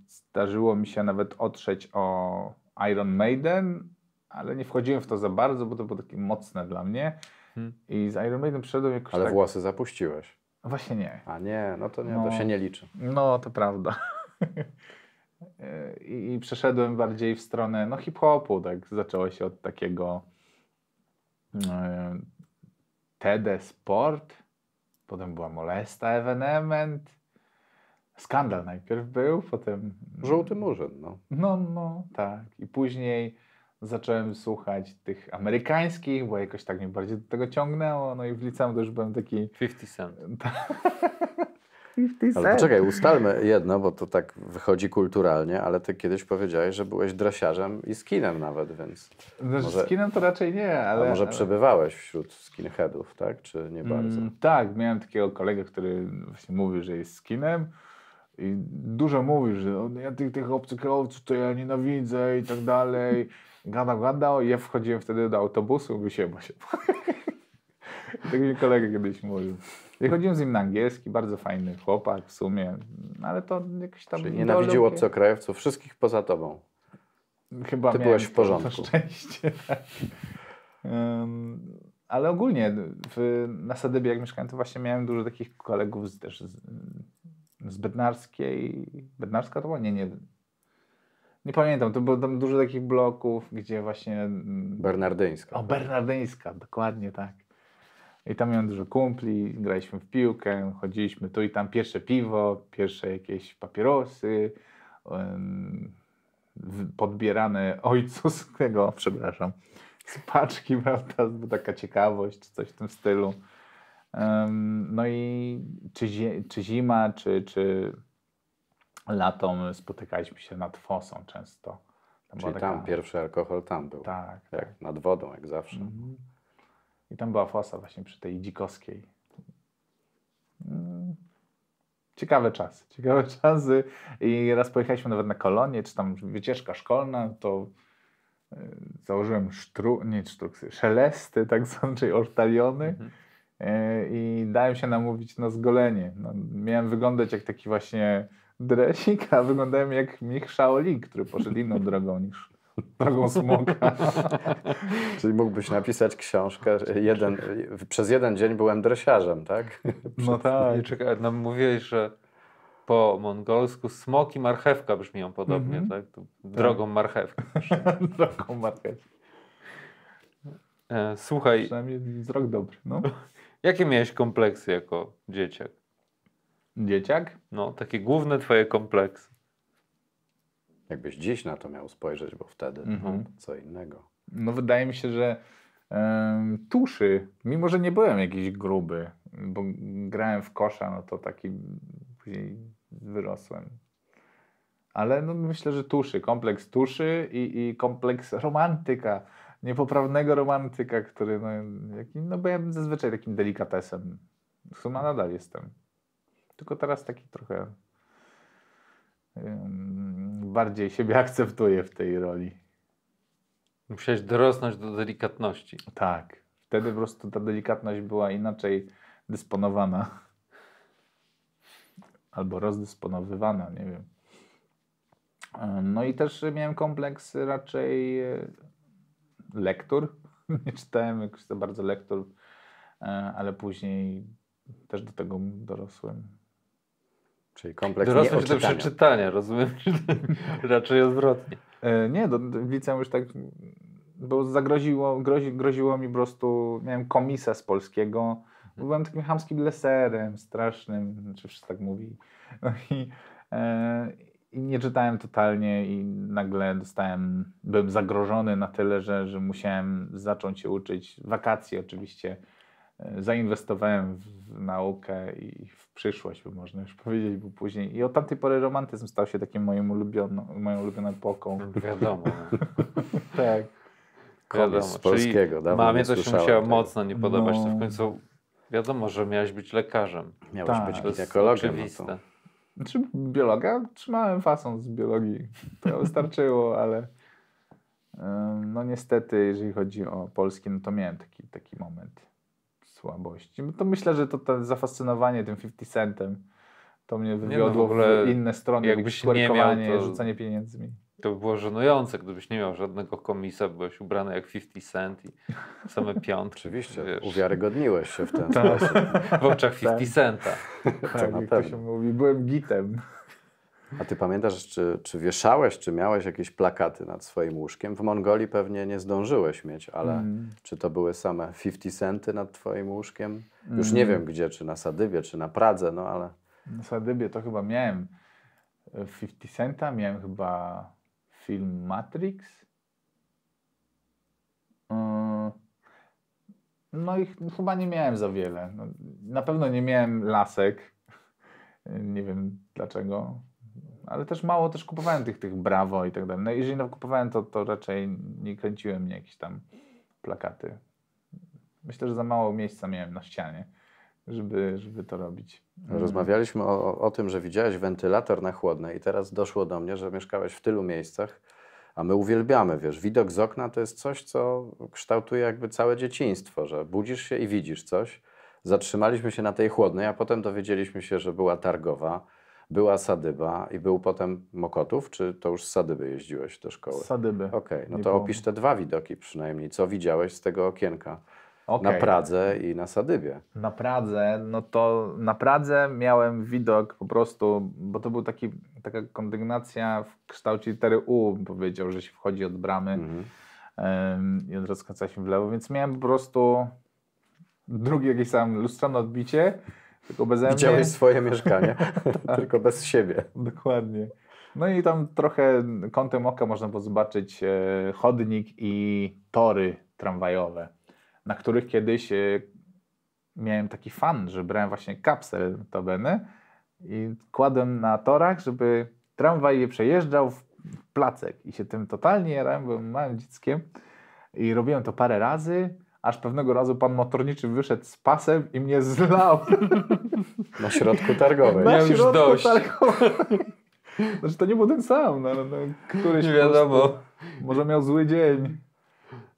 zdarzyło mi się nawet otrzeć o Iron Maiden, ale nie wchodziłem w to za bardzo, bo to było takie mocne dla mnie. Hmm. I z Iron Maiden przyszedłem jakoś Ale tak... włosy zapuściłeś. właśnie nie. A nie, no to nie, no, to się nie liczy. No, to prawda. I, I, przeszedłem bardziej w stronę no, hip-hopu, tak zaczęło się od takiego e, TD Sport, potem była Molesta Evenement, Skandal najpierw był, potem... Żółty Murzyn, no. No, no, tak. I później zacząłem słuchać tych amerykańskich, bo jakoś tak mnie bardziej do tego ciągnęło, no i w liceum to już byłem taki... 50 cent. 50 tak. cent. Ale poczekaj, ustalmy jedno, bo to tak wychodzi kulturalnie, ale ty kiedyś powiedziałeś, że byłeś dresiarzem i skinem nawet, więc... Znaczy, może... skinem to raczej nie, ale... A może przebywałeś wśród skinheadów, tak? Czy nie mm, bardzo? Mm, tak, miałem takiego kolegę, który właśnie mówił, że jest skinem, i dużo mówisz, że no, ja tych, tych obcych to ja nienawidzę i tak dalej gadał, gadał i ja wchodziłem wtedy do autobusu, wysięło się. tak mi kolega kiedyś mówił. Ja chodziłem z nim na angielski, bardzo fajny chłopak w sumie, ale to jakiś tam... Czyli nienawidził co obcokrajowców, wszystkich poza tobą. Chyba Ty byłeś w porządku. To szczęście. um, ale ogólnie w, na Sadybie jak mieszkałem, to właśnie miałem dużo takich kolegów z, też z, z Bednarskiej. Bednarska to była? Nie, nie. Nie pamiętam, to było tam dużo takich bloków, gdzie właśnie. Bernardyńska. O, Bernardyńska, dokładnie tak. I tam miałem dużo kumpli, graliśmy w piłkę, chodziliśmy tu i tam pierwsze piwo, pierwsze jakieś papierosy, podbierane ojcu z tego, przepraszam, z paczki, prawda, bo taka ciekawość, czy coś w tym stylu. No i czy, czy zima, czy, czy latą spotykaliśmy się nad fosą często. Tam Czyli tam pierwszy alkohol tam był. Tak. Jak tak. nad wodą, jak zawsze. Mhm. I tam była fosa właśnie przy tej dzikowskiej. Mm. Ciekawe czasy, ciekawe czasy. I raz pojechaliśmy nawet na kolonie, czy tam wycieczka szkolna, to y, założyłem sztru, nie sztruksy, szelesty, tak zwane, czyli ortaliony. Mhm. Y, I dałem się namówić na zgolenie. No, miałem wyglądać jak taki właśnie dresik, a wyglądałem jak Mich Shaoli, który poszedł inną drogą niż drogą smoka. Czyli mógłbyś napisać książkę jeden, przez jeden dzień byłem dresiarzem, tak? No tak. Czekaj, no mówiłeś, że po mongolsku smok i marchewka brzmią podobnie, mm-hmm. tak? Drogą marchewkę. drogą marchewki. E, słuchaj. Przynajmniej wzrok dobry, no. Jakie miałeś kompleksy jako dzieciak? Dzieciak? No, takie główne twoje kompleksy. Jakbyś dziś na to miał spojrzeć, bo wtedy mhm. co innego. No wydaje mi się, że tuszy, mimo że nie byłem jakiś gruby, bo grałem w kosza, no to taki później wyrosłem. Ale no myślę, że tuszy, kompleks tuszy i, i kompleks romantyka, niepoprawnego romantyka, który no, jaki, no byłem zazwyczaj takim delikatesem. Suma nadal jestem. Tylko teraz taki trochę bardziej siebie akceptuję w tej roli. Musiałeś dorosnąć do delikatności. Tak. Wtedy po prostu ta delikatność była inaczej dysponowana. Albo rozdysponowywana, nie wiem. No i też miałem kompleks raczej e, lektur. Nie czytałem jakoś za bardzo lektur, e, ale później też do tego dorosłem. Czyli kompleks Dorosłeś do przeczytania, rozumiem, raczej odwrotnie. E, nie, do, w liceum już tak, bo zagroziło, grozi, groziło mi po prostu, miałem komisa z polskiego, byłem takim hamskim leserem, strasznym, znaczy wszyscy tak mówi. No i, e, i, nie czytałem totalnie i nagle dostałem, byłem zagrożony na tyle, że, że musiałem zacząć się uczyć. Wakacje oczywiście e, zainwestowałem w, w naukę i w przyszłość, by można już powiedzieć, bo później. I od tamtej pory romantyzm stał się takim moim ulubioną, moją ulubioną epoką. Wiadomo. tak. Wiadomo. Z polskiego, Czyli mamie to się musiało mocno nie podobać, no. to w no. końcu wiadomo, że miałeś być lekarzem. Miałeś tak. być ginekologiem. No Czy Znaczy biologa? Trzymałem fason z biologii. To wystarczyło, ale no niestety, jeżeli chodzi o Polskę, no to miałem taki, taki moment słabości. No to myślę, że to, to zafascynowanie tym 50 centem to mnie no wywiodło no, w ogóle w inne strony, jakbyś nie miał, to, rzucanie pieniędzmi. To by było żenujące, gdybyś nie miał żadnego komisa, byłeś ubrany jak 50 cent i same piątki. Oczywiście, wiesz. uwiarygodniłeś się w ten tak. sposób. W oczach 50 tak. centa. Tak, tak jak to się mówi, byłem gitem. A ty pamiętasz, czy, czy wieszałeś, czy miałeś jakieś plakaty nad swoim łóżkiem? W Mongolii pewnie nie zdążyłeś mieć, ale mm. czy to były same 50 centy nad twoim łóżkiem? Już mm. nie wiem gdzie, czy na Sadybie, czy na Pradze, no ale... Na Sadybie to chyba miałem 50 e, centa, miałem chyba film Matrix. E, no ich chyba nie miałem za wiele. No, na pewno nie miałem lasek. Nie wiem dlaczego ale też mało też kupowałem tych, tych Bravo i tak dalej. No jeżeli no, kupowałem, to, to raczej nie kręciłem mnie jakieś tam plakaty. Myślę, że za mało miejsca miałem na ścianie, żeby, żeby to robić. Mhm. Rozmawialiśmy o, o tym, że widziałeś wentylator na chłodne i teraz doszło do mnie, że mieszkałeś w tylu miejscach, a my uwielbiamy, wiesz, widok z okna to jest coś, co kształtuje jakby całe dzieciństwo, że budzisz się i widzisz coś. Zatrzymaliśmy się na tej chłodnej, a potem dowiedzieliśmy się, że była targowa była Sadyba i był potem Mokotów, czy to już z Sadyby jeździłeś do szkoły? Z Sadyby. Okej, okay, no to opisz te dwa widoki przynajmniej. Co widziałeś z tego okienka? Okay. Na Pradze i na Sadybie. Na Pradze, no to na Pradze miałem widok po prostu, bo to był taki, taka kondygnacja w kształcie litery U, powiedział, że się wchodzi od bramy mm -hmm. i od razu się w lewo, więc miałem po prostu drugie jakieś tam lustrane odbicie tylko beze Widziałeś swoje mieszkanie, tylko bez siebie. Dokładnie. No i tam trochę kątem oka można było zobaczyć e, chodnik i tory tramwajowe, na których kiedyś e, miałem taki fan, że brałem właśnie kapsel tobeny i kładłem na torach, żeby tramwaj je przejeżdżał w placek i się tym totalnie jarałem, byłem małym dzieckiem i robiłem to parę razy aż pewnego razu pan motorniczy wyszedł z pasem i mnie zlał. Na środku targowej. Na Miałem już dość. targowej. Znaczy to nie był ten sam, no, no, no któryś nie wiadomo. Prostu, może miał zły dzień.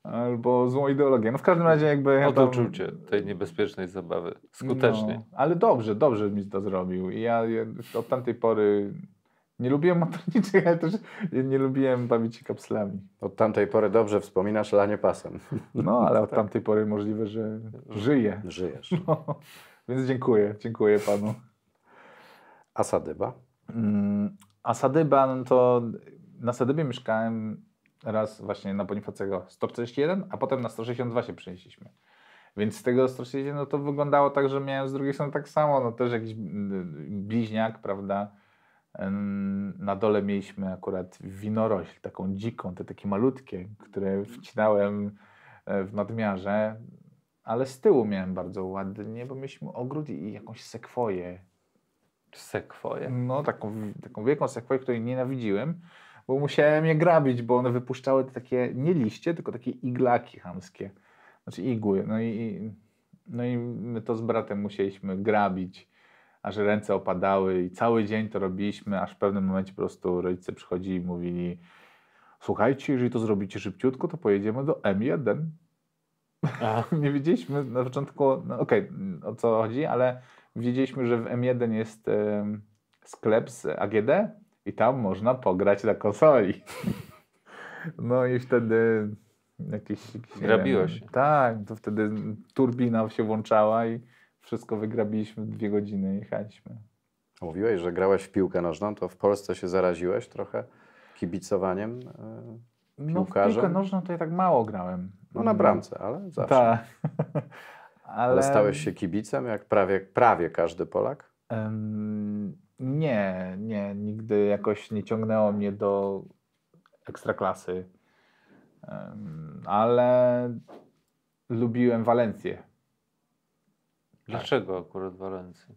Albo złą ideologię. No w każdym razie jakby... Ja tam... Oduczył tej niebezpiecznej zabawy. Skutecznie. No, ale dobrze, dobrze mi to zrobił. I ja, ja od tamtej pory nie lubiłem motorniczych, ale też nie, lubiłem bawić się kapslami. Od tamtej pory dobrze wspominasz lanie pasem. No, ale od tak. tamtej pory możliwe, że żyję. Żyjesz. No, więc dziękuję, dziękuję panu. Asadyba? Mm, Asadyba, no to na Sadybie mieszkałem raz właśnie na Bonifacego 141, a potem na 162 się przenieśliśmy. Więc z tego 161 no to wyglądało tak, że miałem z drugiej strony tak samo, no też jakiś mm, bliźniak, prawda, na dole mieliśmy akurat winorośl, taką dziką, te takie malutkie, które wcinałem e, w nadmiarze, ale z tyłu miałem bardzo ładnie, bo mieliśmy ogród i jakąś sekwoję. Sekwoję? No, taką, taką wielką sekwoję, której nienawidziłem, bo musiałem je grabić, bo one wypuszczały takie nie liście, tylko takie iglaki chamskie, znaczy igły. No i, no i my to z bratem musieliśmy grabić aż ręce opadały i cały dzień to robiliśmy, aż w pewnym momencie po prostu rodzice przychodzili i mówili słuchajcie, jeżeli to zrobicie szybciutko, to pojedziemy do M1. nie wiedzieliśmy na początku, no okej, okay, o co chodzi, ale wiedzieliśmy, że w M1 jest y, sklep z AGD i tam można pograć na konsoli. no i wtedy jakieś, rabiłeś? Grabiło się. Tak, to wtedy turbina się włączała i wszystko wygrabiliśmy dwie godziny jechaliśmy. Mówiłeś, że grałeś w piłkę nożną, to w Polsce się zaraziłeś trochę kibicowaniem yy, e, piłkarzem? No w piłkę nożną to ja tak mało grałem. No na bramce, ale zawsze. Tak. ale... ale... stałeś się kibicem jak prawie, prawie każdy Polak? nie, nie. Nigdy jakoś nie ciągnęło mnie do ekstraklasy. ale lubiłem Walencję tak. Dlaczego akurat Walencji?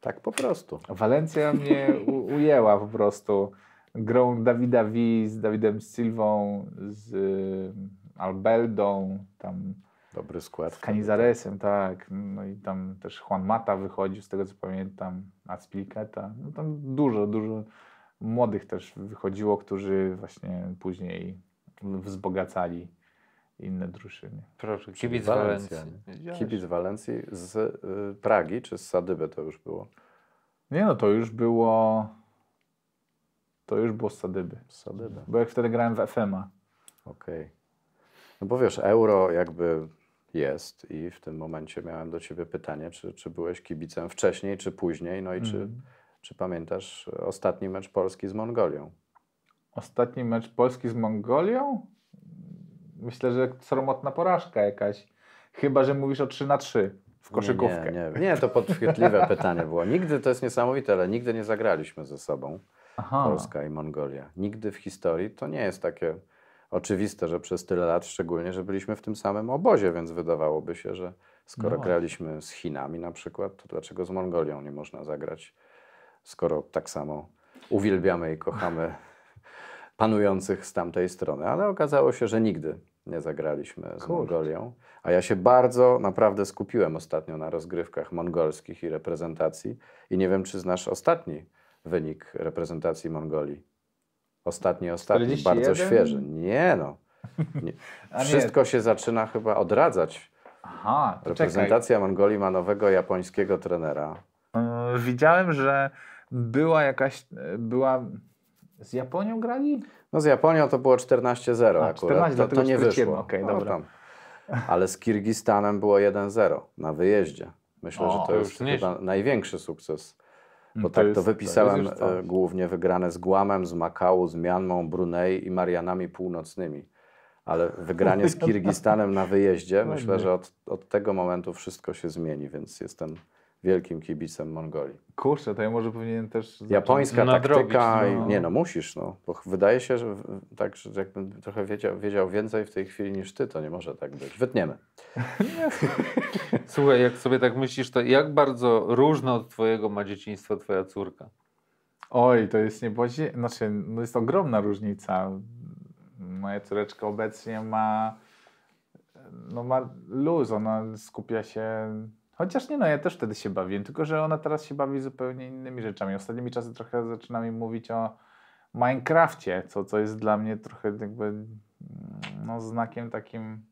Tak po prostu. Walencja mnie u- ujęła po prostu grą Dawida V z Dawidem Silvą, z y, Albeldą, tam Dobry skład. z Kanizaresem, tak. No i tam też Juan Mata wychodził, z tego co pamiętam, Aspilketa. No tam dużo, dużo młodych też wychodziło, którzy właśnie później wzbogacali inne drużyny. Proszę, kibic Walencji. Kibic Walencji z y, Pragi, czy z Sadyby to już było? Nie no, to już było... To już było z Sadyby. Sadyby. Bo jak wtedy grałem w FMA. Okej. Okay. No bo wiesz, euro jakby jest i w tym momencie miałem do ciebie pytanie, czy, czy byłeś kibicem wcześniej, czy później, no i mm. czy, mhm. czy pamiętasz ostatni mecz Polski z Mongolią? Ostatni mecz Polski z Mongolią? myślę, że sromotna porażka jakaś. Chyba, że mówisz o 3 na 3 w koszykówkę. Nie, nie, nie. nie to podchwytliwe pytanie było. Nigdy, to jest niesamowite, ale nigdy nie zagraliśmy ze sobą. Aha. Polska i Mongolia. Nigdy w historii to nie jest takie oczywiste, że przez tyle lat, szczególnie, że byliśmy w tym samym obozie, więc wydawałoby się, że skoro no graliśmy z Chinami na przykład, to dlaczego z Mongolią nie można zagrać, skoro tak samo uwielbiamy i kochamy panujących z tamtej strony. Ale okazało się, że nigdy nie zagraliśmy z Kurde. Mongolią. A ja się bardzo naprawdę skupiłem ostatnio na rozgrywkach mongolskich i reprezentacji. I nie wiem, czy znasz ostatni wynik reprezentacji Mongolii. Ostatni, ostatni, 41? bardzo świeży. Nie no. Nie. Wszystko się zaczyna chyba odradzać. Aha, Reprezentacja czekaj. Mongolii ma nowego japońskiego trenera. Yy, widziałem, że była jakaś, była z Japonią grali? No z Japonią to było 14-0 akurat. 14, to, to nie wyszło. Okay, no, dobra. Ale z Kirgistanem było 1-0 na wyjeździe. Myślę, o, że to już chyba największy sukces. Bo no, to tak jest, to wypisałem to to. E, głównie wygrane z Guamem, z Makału, z Mianmą, Brunei i Marianami Północnymi. Ale wygranie z Kirgistanem na wyjeździe, myślę, że od, od tego momentu wszystko się zmieni, więc jestem wielkim kibicem Mongolii. Kurczę, to ja może powinienem też. Japońska taktyka, no. nie no, musisz, no, bo wydaje się, że tak, że jakbym trochę wiedział, wiedział więcej w tej chwili niż ty, to nie może tak być. Wytniemy. Słuchaj, jak sobie tak myślisz, to jak bardzo różne od twojego ma dzieciństwo twoja córka? Oj, to jest niepłaci... znaczy, no jest ogromna różnica. Moja córeczka obecnie ma, no ma luz, ona skupia się Chociaż nie, no ja też wtedy się bawiłem, tylko że ona teraz się bawi zupełnie innymi rzeczami. Ostatnimi czasy trochę zaczyna mi mówić o Minecrafcie, co, co jest dla mnie trochę jakby mm, no, znakiem takim,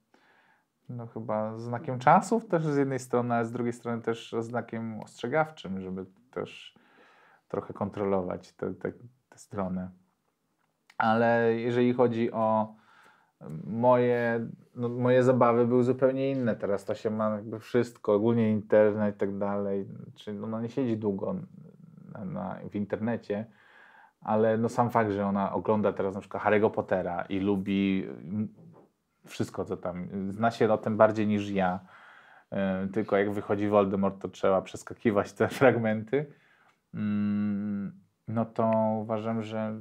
no chyba znakiem czasów też z jednej strony, ale z drugiej strony też znakiem ostrzegawczym, żeby też trochę kontrolować te, te, te strony. Ale jeżeli chodzi o moje, no, moje zabawy były zupełnie inne. Teraz to się ma jakby wszystko, ogólnie internet i tak dalej. Czyli no, ona nie siedzi długo na, na, w internecie, ale no sam fakt, że ona ogląda teraz na przykład Harry'ego Pottera i lubi wszystko, co tam, zna się o tym bardziej niż ja. E, tylko jak wychodzi Voldemort, to trzeba przeskakiwać te fragmenty. Mm, no to uważam, że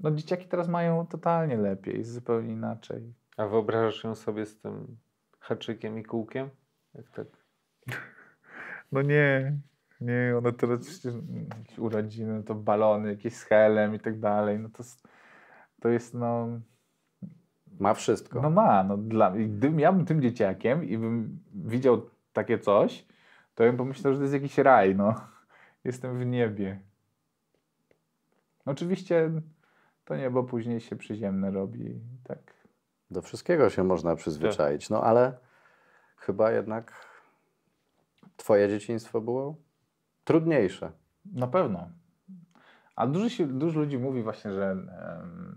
no dzieciaki teraz mają totalnie lepiej, zupełnie inaczej. A wyobrażasz ją sobie z tym haczykiem i kółkiem? Jak tak? No nie, nie, one teraz jakieś urodziny, to balony jakieś z helem i tak dalej, no to, to jest no... Ma wszystko. No ma, no dla, gdybym ja bym tym dzieciakiem i bym widział takie coś, to bym pomyślał, że to jest jakiś raj, no. Jestem w niebie. Oczywiście to niebo później się przyziemne robi. Tak. Do wszystkiego się można przyzwyczaić, tak. no ale chyba jednak Twoje dzieciństwo było trudniejsze. Na pewno. A dużo, dużo ludzi mówi właśnie, że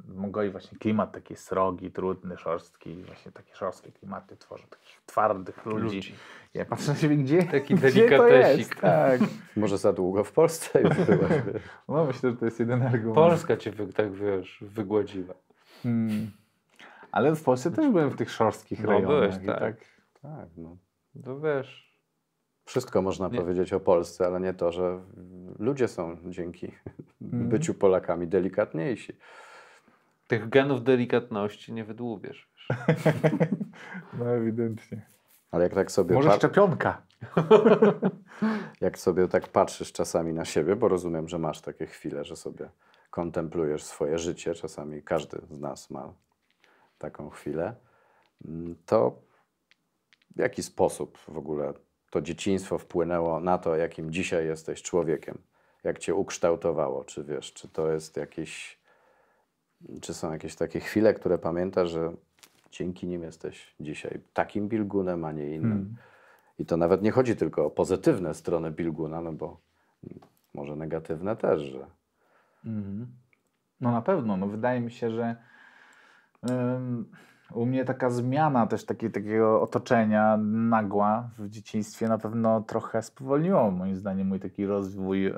w Mongolii właśnie klimat taki srogi, trudny, szorstki, właśnie takie szorstkie klimaty tworzą takich twardych ludzi. ludzi. Ja patrzę na siebie, gdzie, Taki gdzie to jest? Tak. Może za długo w Polsce już byłaś. no myślę, że to jest jeden argument. Polska cię wy, tak wiesz, wygładziła. Hmm. Ale w Polsce też byłem w tych szorstkich no, rejonach. Byłeś, tak. tak. tak no. To no wiesz, wszystko można nie. powiedzieć o Polsce, ale nie to, że ludzie są dzięki mm. byciu Polakami delikatniejsi. Tych genów delikatności nie wydłubiesz. no ewidentnie. Ale jak tak sobie. Może szczepionka. jak sobie tak patrzysz czasami na siebie, bo rozumiem, że masz takie chwile, że sobie kontemplujesz swoje życie, czasami każdy z nas ma taką chwilę, mm, to w jaki sposób w ogóle to dzieciństwo wpłynęło na to, jakim dzisiaj jesteś człowiekiem? Jak cię ukształtowało? Czy wiesz, czy to jest jakieś. Czy są jakieś takie chwile, które pamiętasz, że dzięki nim jesteś dzisiaj takim bilgunem, a nie innym? Hmm. I to nawet nie chodzi tylko o pozytywne strony bilguna, no bo może negatywne też, że. Hmm. No na pewno. No wydaje mi się, że. U mnie taka zmiana też taki, takiego otoczenia nagła w dzieciństwie na pewno trochę spowolniło moim zdaniem mój taki rozwój e,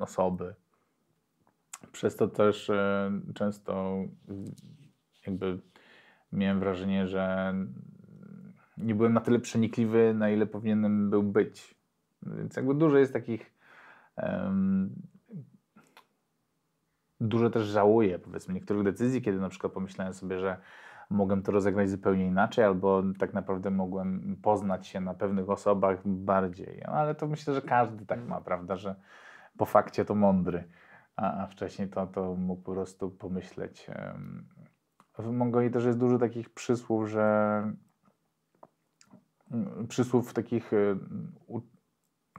osoby. Przez to też e, często jakby miałem wrażenie, że nie byłem na tyle przenikliwy, na ile powinienem był być. Więc jakby dużo jest takich dużo też żałuję, powiedzmy, niektórych decyzji, kiedy na przykład pomyślałem sobie, że mogłem to rozegrać zupełnie inaczej, albo tak naprawdę mogłem poznać się na pewnych osobach bardziej. No, ale to myślę, że każdy tak ma, prawda, że po fakcie to mądry, a, a wcześniej to, to mógł po prostu pomyśleć. W Mongolii też jest dużo takich przysłów, że mm, przysłów takich, y,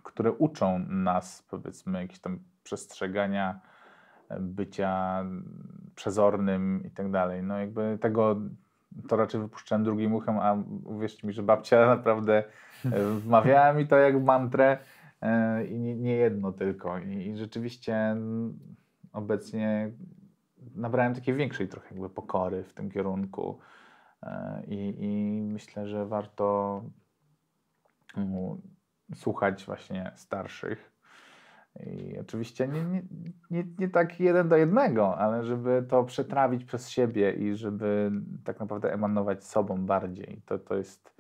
które uczą nas, powiedzmy, jakichś tam przestrzegania bycia przezornym i tak dalej. No jakby tego to raczej wypuszczałem drugim uchem, a uwierzcie mi, że babcia naprawdę e, wmawiała mi to jak mantrę e, i nie, nie jedno tylko. I, I, rzeczywiście mm, obecnie nabrałem takiej większej trochę jakby pokory w tym kierunku e, i, i myślę, że warto mm, słuchać właśnie starszych i oczywiście nie, nie, nie, nie, tak jeden do jednego, ale żeby to przetrawić przez siebie i żeby tak naprawdę emanować sobą bardziej. To, to jest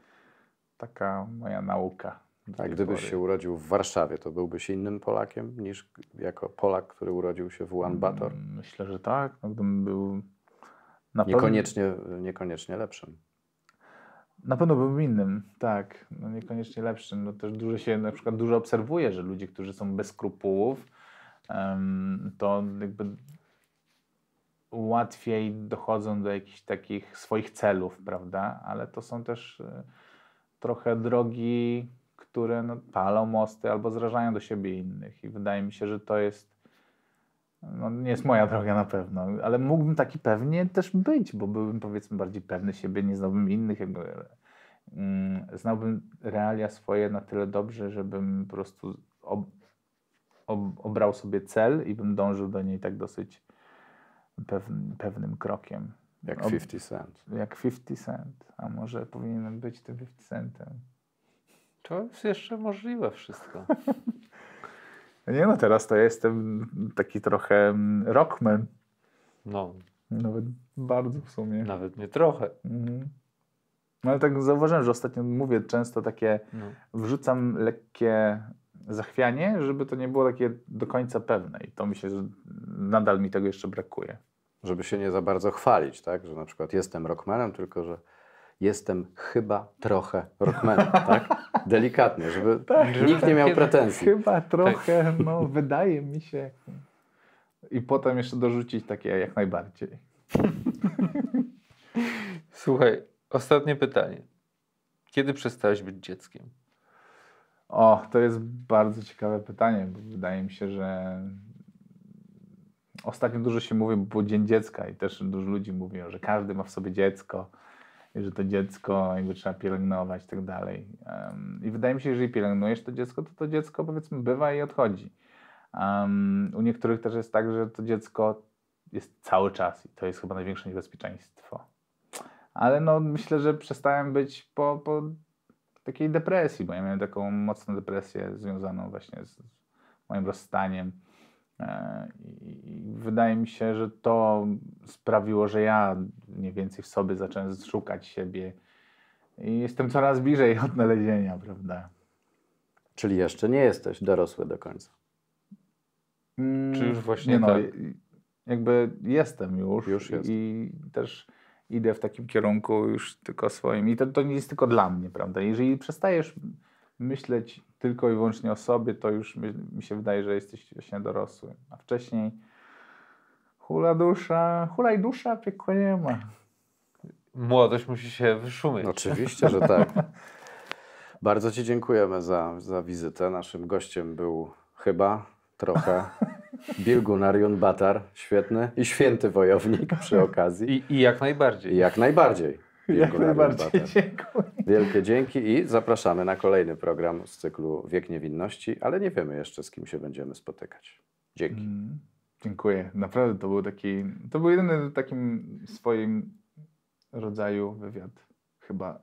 taka moja nauka. Tak, gdybyś pory. się urodził w Warszawie, to byłbyś innym Polakiem niż jako Polak, który urodził się w Ulan mm, Myślę, że tak. No, gdybym był. Na niekoniecznie, pewno... niekoniecznie lepszym. Na pewno byłbym innym, tak. No niekoniecznie lepszym. No też dużo się na przykład dużo obserwuje, że ludzie, którzy są bez skrupułów, to jakby łatwiej dochodzą do jakichś takich swoich celów, prawda? Ale to są też e, trochę drogi, które no, palą mosty albo zrażają do siebie innych. I wydaje mi się, że to jest no, nie jest moja droga na pewno, ale mógłbym taki pewnie też być, bo byłbym powiedzmy bardziej pewny siebie, nie znałbym innych, jakby, e, mm, znałbym realia swoje na tyle dobrze, żebym po prostu ob, ob, obrał sobie cel i bym dążył do niej tak dosyć pewnym, pewnym krokiem. Jak 50 Cent. Jak 50 Cent, a może powinienem być tym 50 Centem. To jest jeszcze możliwe wszystko. Nie no, teraz to ja jestem taki trochę rockman. No. Nawet bardzo w sumie. Nawet nie trochę. Mhm. No ale tak zauważyłem, że ostatnio mówię często takie, no. wrzucam lekkie zachwianie, żeby to nie było takie do końca pewne i to mi się, nadal mi tego jeszcze brakuje. Żeby się nie za bardzo chwalić, tak? Że na przykład jestem rockmanem, tylko że jestem chyba trochę rockmanem, tak? Delikatnie, żeby tak, nikt nie tak, miał pretensji. Chyba tak. trochę, no wydaje mi się. I potem jeszcze dorzucić takie jak najbardziej. Słuchaj, ostatnie pytanie. Kiedy przestałeś być dzieckiem? O, to jest bardzo ciekawe pytanie, bo wydaje mi się, że ostatnio dużo się mówi, bo był Dzień Dziecka i też dużo ludzi mówi, że każdy ma w sobie dziecko że to dziecko jakby trzeba pielęgnować i tak dalej. Um, I wydaje mi się, że jeżeli pielęgnujesz to dziecko, to to dziecko powiedzmy bywa i odchodzi. Um, u niektórych też jest tak, że to dziecko jest cały czas i to jest chyba największe niebezpieczeństwo. Ale no myślę, że przestałem być po, po takiej depresji, bo ja miałem taką mocną depresję związaną właśnie z moim rozstaniem E, I wydaje mi się, że to sprawiło, że ja mniej więcej w sobie zacząłem szukać siebie i jestem coraz bliżej odnalezienia, prawda? Czyli jeszcze nie jesteś dorosły do końca. Mm, Czy już właśnie nie no, tak? No, jakby jestem już, już jest. i też idę w takim kierunku już tylko swoim. I to, to nie jest tylko dla mnie, prawda? Jeżeli przestajesz myśleć tylko i wyłącznie o sobie, to już mi, mi się wydaje, że jesteś właśnie dorosły. A wcześniej hula dusza, hulaj dusza, piekła nie ma. Młodość musi się wyszumieć. Oczywiście, że tak. Bardzo Ci dziękujemy za, za wizytę. Naszym gościem był chyba trochę Bilgunarion Batar, świetny i święty wojownik przy okazji. I, i jak najbardziej. I jak najbardziej. Jak najbardziej, Bater. dziękuję. Wielkie dzięki i zapraszamy na kolejny program z cyklu Wiek Niewinności, ale nie wiemy jeszcze z kim się będziemy spotykać. Dzięki. Mm, dziękuję. Naprawdę to był taki, to był jedyny takim swoim rodzaju wywiad chyba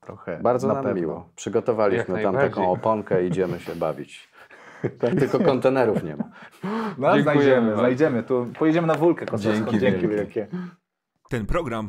trochę Bardzo na nam pewno. miło. Przygotowaliśmy tam taką oponkę i idziemy się bawić. Tak. Tylko kontenerów nie ma. No, znajdziemy, znajdziemy. Tu pojedziemy na wulkę kosmowską. Dzięki, Dzięki wielkie. Ten program